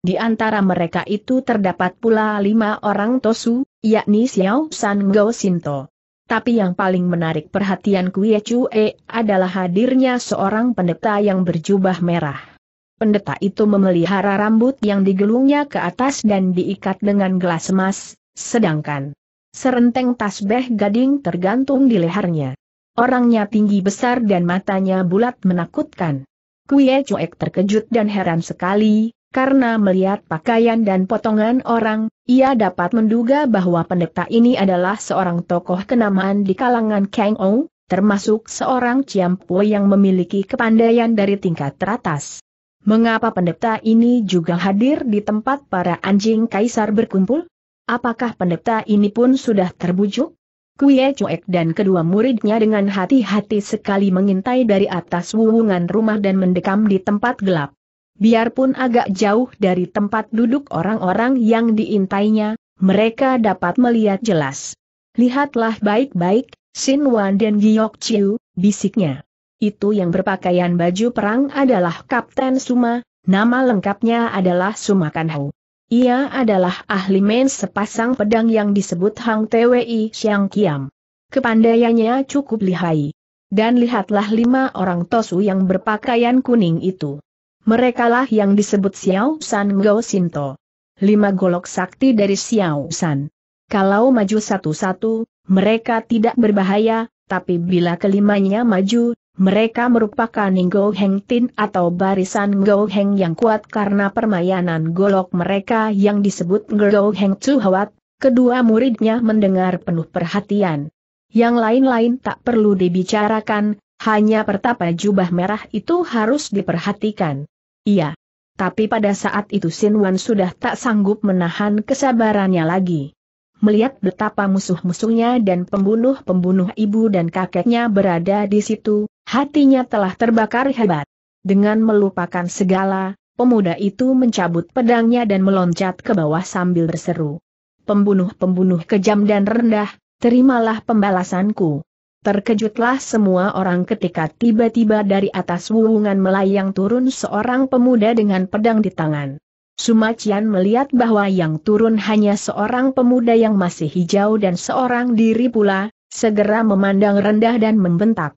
Di antara mereka itu terdapat pula lima orang tosu, yakni Xiao San Go Sinto. Tapi yang paling menarik perhatian Kuya Chue adalah hadirnya seorang pendeta yang berjubah merah. Pendeta itu memelihara rambut yang digelungnya ke atas dan diikat dengan gelas emas, sedangkan serenteng tasbeh gading tergantung di lehernya. Orangnya tinggi besar dan matanya bulat menakutkan. Kuye Cuek terkejut dan heran sekali, karena melihat pakaian dan potongan orang, ia dapat menduga bahwa pendeta ini adalah seorang tokoh kenamaan di kalangan Kang Ong, termasuk seorang Ciampue yang memiliki kepandaian dari tingkat teratas. Mengapa pendeta ini juga hadir di tempat para anjing kaisar berkumpul? Apakah pendeta ini pun sudah terbujuk? Kuye Cuek dan kedua muridnya dengan hati-hati sekali mengintai dari atas wuwungan rumah dan mendekam di tempat gelap. Biarpun agak jauh dari tempat duduk orang-orang yang diintainya, mereka dapat melihat jelas. Lihatlah baik-baik, Sin Wan dan Giok Chiu, bisiknya. Itu yang berpakaian baju perang adalah Kapten Suma, nama lengkapnya adalah Suma Kanhau. Ia adalah ahli main sepasang pedang yang disebut Hang Twi Xiang Kiam. Kepandaiannya cukup lihai. Dan lihatlah lima orang tosu yang berpakaian kuning itu. Merekalah yang disebut Xiao San Gao Sinto. Lima golok sakti dari Xiao San. Kalau maju satu-satu, mereka tidak berbahaya, tapi bila kelimanya maju, mereka merupakan Ngo Heng Tin atau barisan Ngo Heng yang kuat karena permainan golok mereka yang disebut Ngo Heng Chu Hwat, kedua muridnya mendengar penuh perhatian. Yang lain-lain tak perlu dibicarakan, hanya pertapa jubah merah itu harus diperhatikan. Iya. Tapi pada saat itu Sin Wan sudah tak sanggup menahan kesabarannya lagi. Melihat betapa musuh-musuhnya dan pembunuh-pembunuh ibu dan kakeknya berada di situ, Hatinya telah terbakar hebat. Dengan melupakan segala, pemuda itu mencabut pedangnya dan meloncat ke bawah sambil berseru. Pembunuh-pembunuh kejam dan rendah, terimalah pembalasanku. Terkejutlah semua orang ketika tiba-tiba dari atas wuwungan melayang turun seorang pemuda dengan pedang di tangan. Sumacian melihat bahwa yang turun hanya seorang pemuda yang masih hijau dan seorang diri pula, segera memandang rendah dan membentak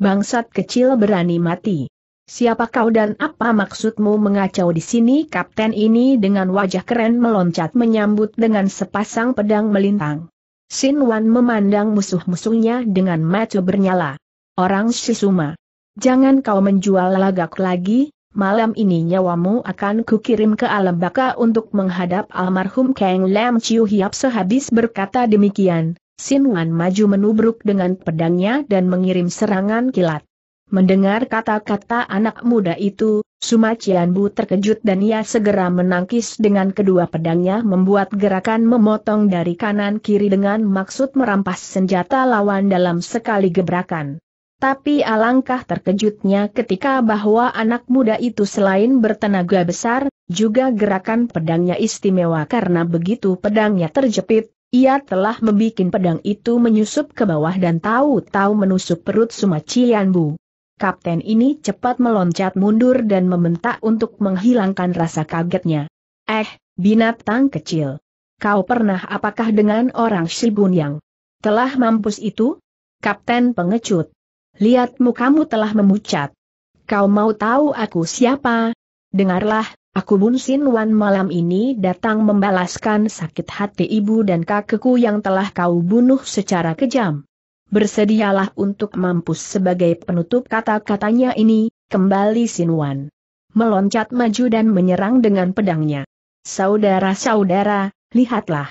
bangsat kecil berani mati. Siapa kau dan apa maksudmu mengacau di sini? Kapten ini dengan wajah keren meloncat menyambut dengan sepasang pedang melintang. Sin Wan memandang musuh-musuhnya dengan mata bernyala. Orang Shisuma. Jangan kau menjual lagak lagi, malam ini nyawamu akan kukirim ke alam baka untuk menghadap almarhum Kang Lam Chiu Hiap sehabis berkata demikian. Sinungan maju menubruk dengan pedangnya dan mengirim serangan kilat. Mendengar kata-kata anak muda itu, Sumacian Bu terkejut dan ia segera menangkis dengan kedua pedangnya membuat gerakan memotong dari kanan kiri dengan maksud merampas senjata lawan dalam sekali gebrakan. Tapi alangkah terkejutnya ketika bahwa anak muda itu selain bertenaga besar, juga gerakan pedangnya istimewa karena begitu pedangnya terjepit, ia telah membuat pedang itu menyusup ke bawah dan tahu-tahu menusuk perut Sumaci Bu. Kapten ini cepat meloncat mundur dan membentak untuk menghilangkan rasa kagetnya. Eh, binatang kecil. Kau pernah apakah dengan orang Shibun yang telah mampus itu? Kapten pengecut. Lihat mukamu telah memucat. Kau mau tahu aku siapa? Dengarlah, Aku Bun Sin Wan malam ini datang membalaskan sakit hati ibu dan kakekku yang telah kau bunuh secara kejam. Bersedialah untuk mampus sebagai penutup kata-katanya ini, kembali Sin Wan. Meloncat maju dan menyerang dengan pedangnya. Saudara-saudara, lihatlah.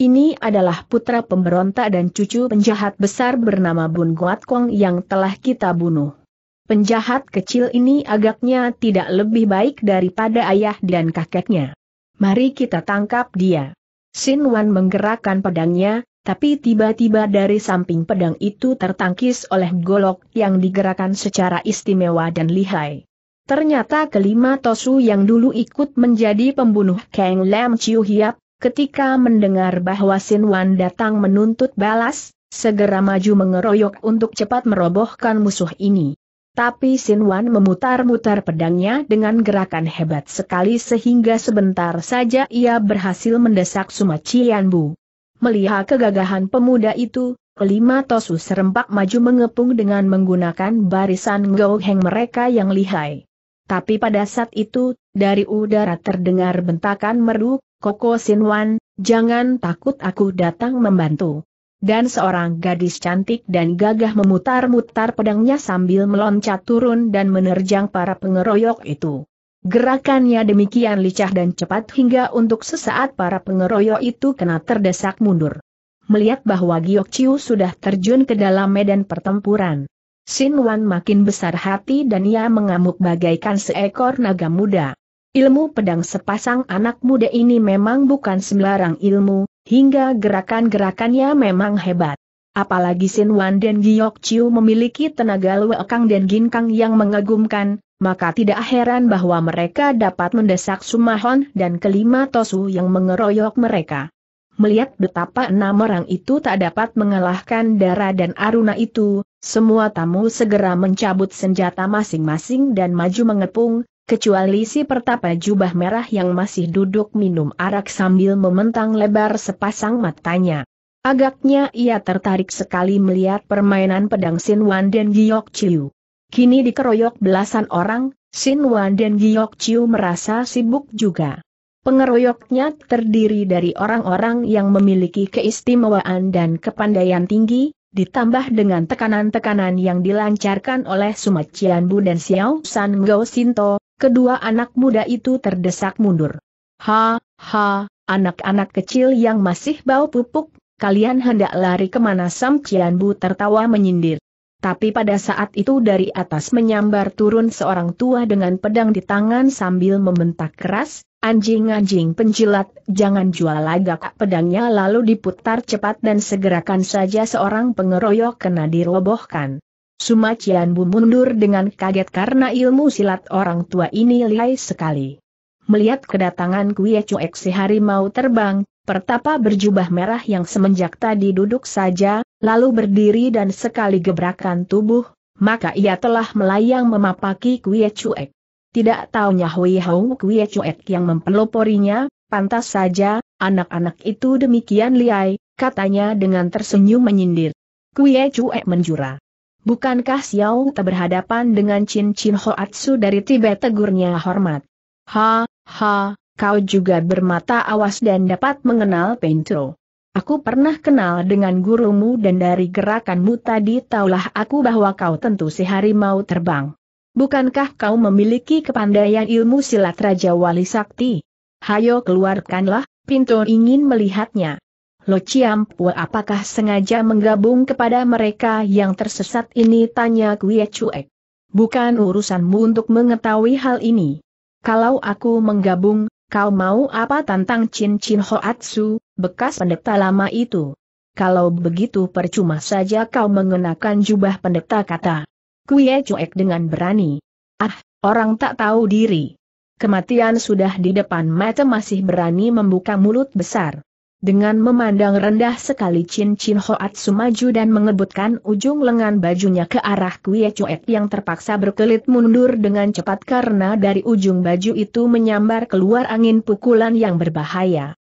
Ini adalah putra pemberontak dan cucu penjahat besar bernama Bun Guat Kong yang telah kita bunuh. Penjahat kecil ini agaknya tidak lebih baik daripada ayah dan kakeknya. Mari kita tangkap dia. Sin Wan menggerakkan pedangnya, tapi tiba-tiba dari samping pedang itu tertangkis oleh golok yang digerakkan secara istimewa dan lihai. Ternyata kelima Tosu yang dulu ikut menjadi pembunuh Kang Lam Chiu Hiap, ketika mendengar bahwa Sin Wan datang menuntut balas, segera maju mengeroyok untuk cepat merobohkan musuh ini. Tapi Sin Wan memutar-mutar pedangnya dengan gerakan hebat sekali sehingga sebentar saja ia berhasil mendesak Sumacian Bu. Melihat kegagahan pemuda itu, kelima Tosu serempak maju mengepung dengan menggunakan barisan Gouheng mereka yang lihai. Tapi pada saat itu, dari udara terdengar bentakan merdu, Koko Sin Wan, jangan takut aku datang membantu dan seorang gadis cantik dan gagah memutar-mutar pedangnya sambil meloncat turun dan menerjang para pengeroyok itu. Gerakannya demikian licah dan cepat hingga untuk sesaat para pengeroyok itu kena terdesak mundur. Melihat bahwa Giok Chiu sudah terjun ke dalam medan pertempuran. Sin Wan makin besar hati dan ia mengamuk bagaikan seekor naga muda. Ilmu pedang sepasang anak muda ini memang bukan sembarang ilmu, hingga gerakan-gerakannya memang hebat. Apalagi Sin Wan dan Giok Chiu memiliki tenaga Luekang dan Ginkang yang mengagumkan, maka tidak heran bahwa mereka dapat mendesak Sumahon dan kelima Tosu yang mengeroyok mereka. Melihat betapa enam orang itu tak dapat mengalahkan Dara dan Aruna itu, semua tamu segera mencabut senjata masing-masing dan maju mengepung, kecuali si pertapa jubah merah yang masih duduk minum arak sambil mementang lebar sepasang matanya. Agaknya ia tertarik sekali melihat permainan pedang Sin Wan dan Giok Chiu. Kini dikeroyok belasan orang, Sin Wan dan Giok Chiu merasa sibuk juga. Pengeroyoknya terdiri dari orang-orang yang memiliki keistimewaan dan kepandaian tinggi, ditambah dengan tekanan-tekanan yang dilancarkan oleh Sumat Cianbu dan Xiao San Gao Sinto, kedua anak muda itu terdesak mundur. Ha, ha, anak-anak kecil yang masih bau pupuk, kalian hendak lari kemana Sam Cian Bu tertawa menyindir. Tapi pada saat itu dari atas menyambar turun seorang tua dengan pedang di tangan sambil membentak keras, anjing-anjing penjilat, jangan jual lagak pedangnya lalu diputar cepat dan segerakan saja seorang pengeroyok kena dirobohkan. Suma Cian Bu mundur dengan kaget karena ilmu silat orang tua ini lihai sekali. Melihat kedatangan Kuya Cuek sehari mau terbang, pertapa berjubah merah yang semenjak tadi duduk saja, lalu berdiri dan sekali gebrakan tubuh, maka ia telah melayang memapaki Kuya Cuek. Tidak taunya Hui Hong Kuya Cuek yang mempeloporinya, pantas saja, anak-anak itu demikian lihai, katanya dengan tersenyum menyindir. Kuya Cuek menjura. Bukankah Xiao tak berhadapan dengan Chin Chin Hoatsu dari Tibet tegurnya hormat? Ha, ha, kau juga bermata awas dan dapat mengenal Pentro. Aku pernah kenal dengan gurumu dan dari gerakanmu tadi taulah aku bahwa kau tentu sehari mau terbang. Bukankah kau memiliki kepandaian ilmu silat Raja Wali Sakti? Hayo keluarkanlah, Pinto ingin melihatnya. Lo Chiam Pua apakah sengaja menggabung kepada mereka yang tersesat ini tanya Kuya Cuek. Bukan urusanmu untuk mengetahui hal ini. Kalau aku menggabung, kau mau apa tantang Chin Chin Hoatsu, bekas pendeta lama itu? Kalau begitu percuma saja kau mengenakan jubah pendeta kata. Kuye Cuek dengan berani. Ah, orang tak tahu diri. Kematian sudah di depan mata masih berani membuka mulut besar dengan memandang rendah sekali Chin Chin Hoat sumaju dan mengebutkan ujung lengan bajunya ke arah Kuye Cuek yang terpaksa berkelit mundur dengan cepat karena dari ujung baju itu menyambar keluar angin pukulan yang berbahaya.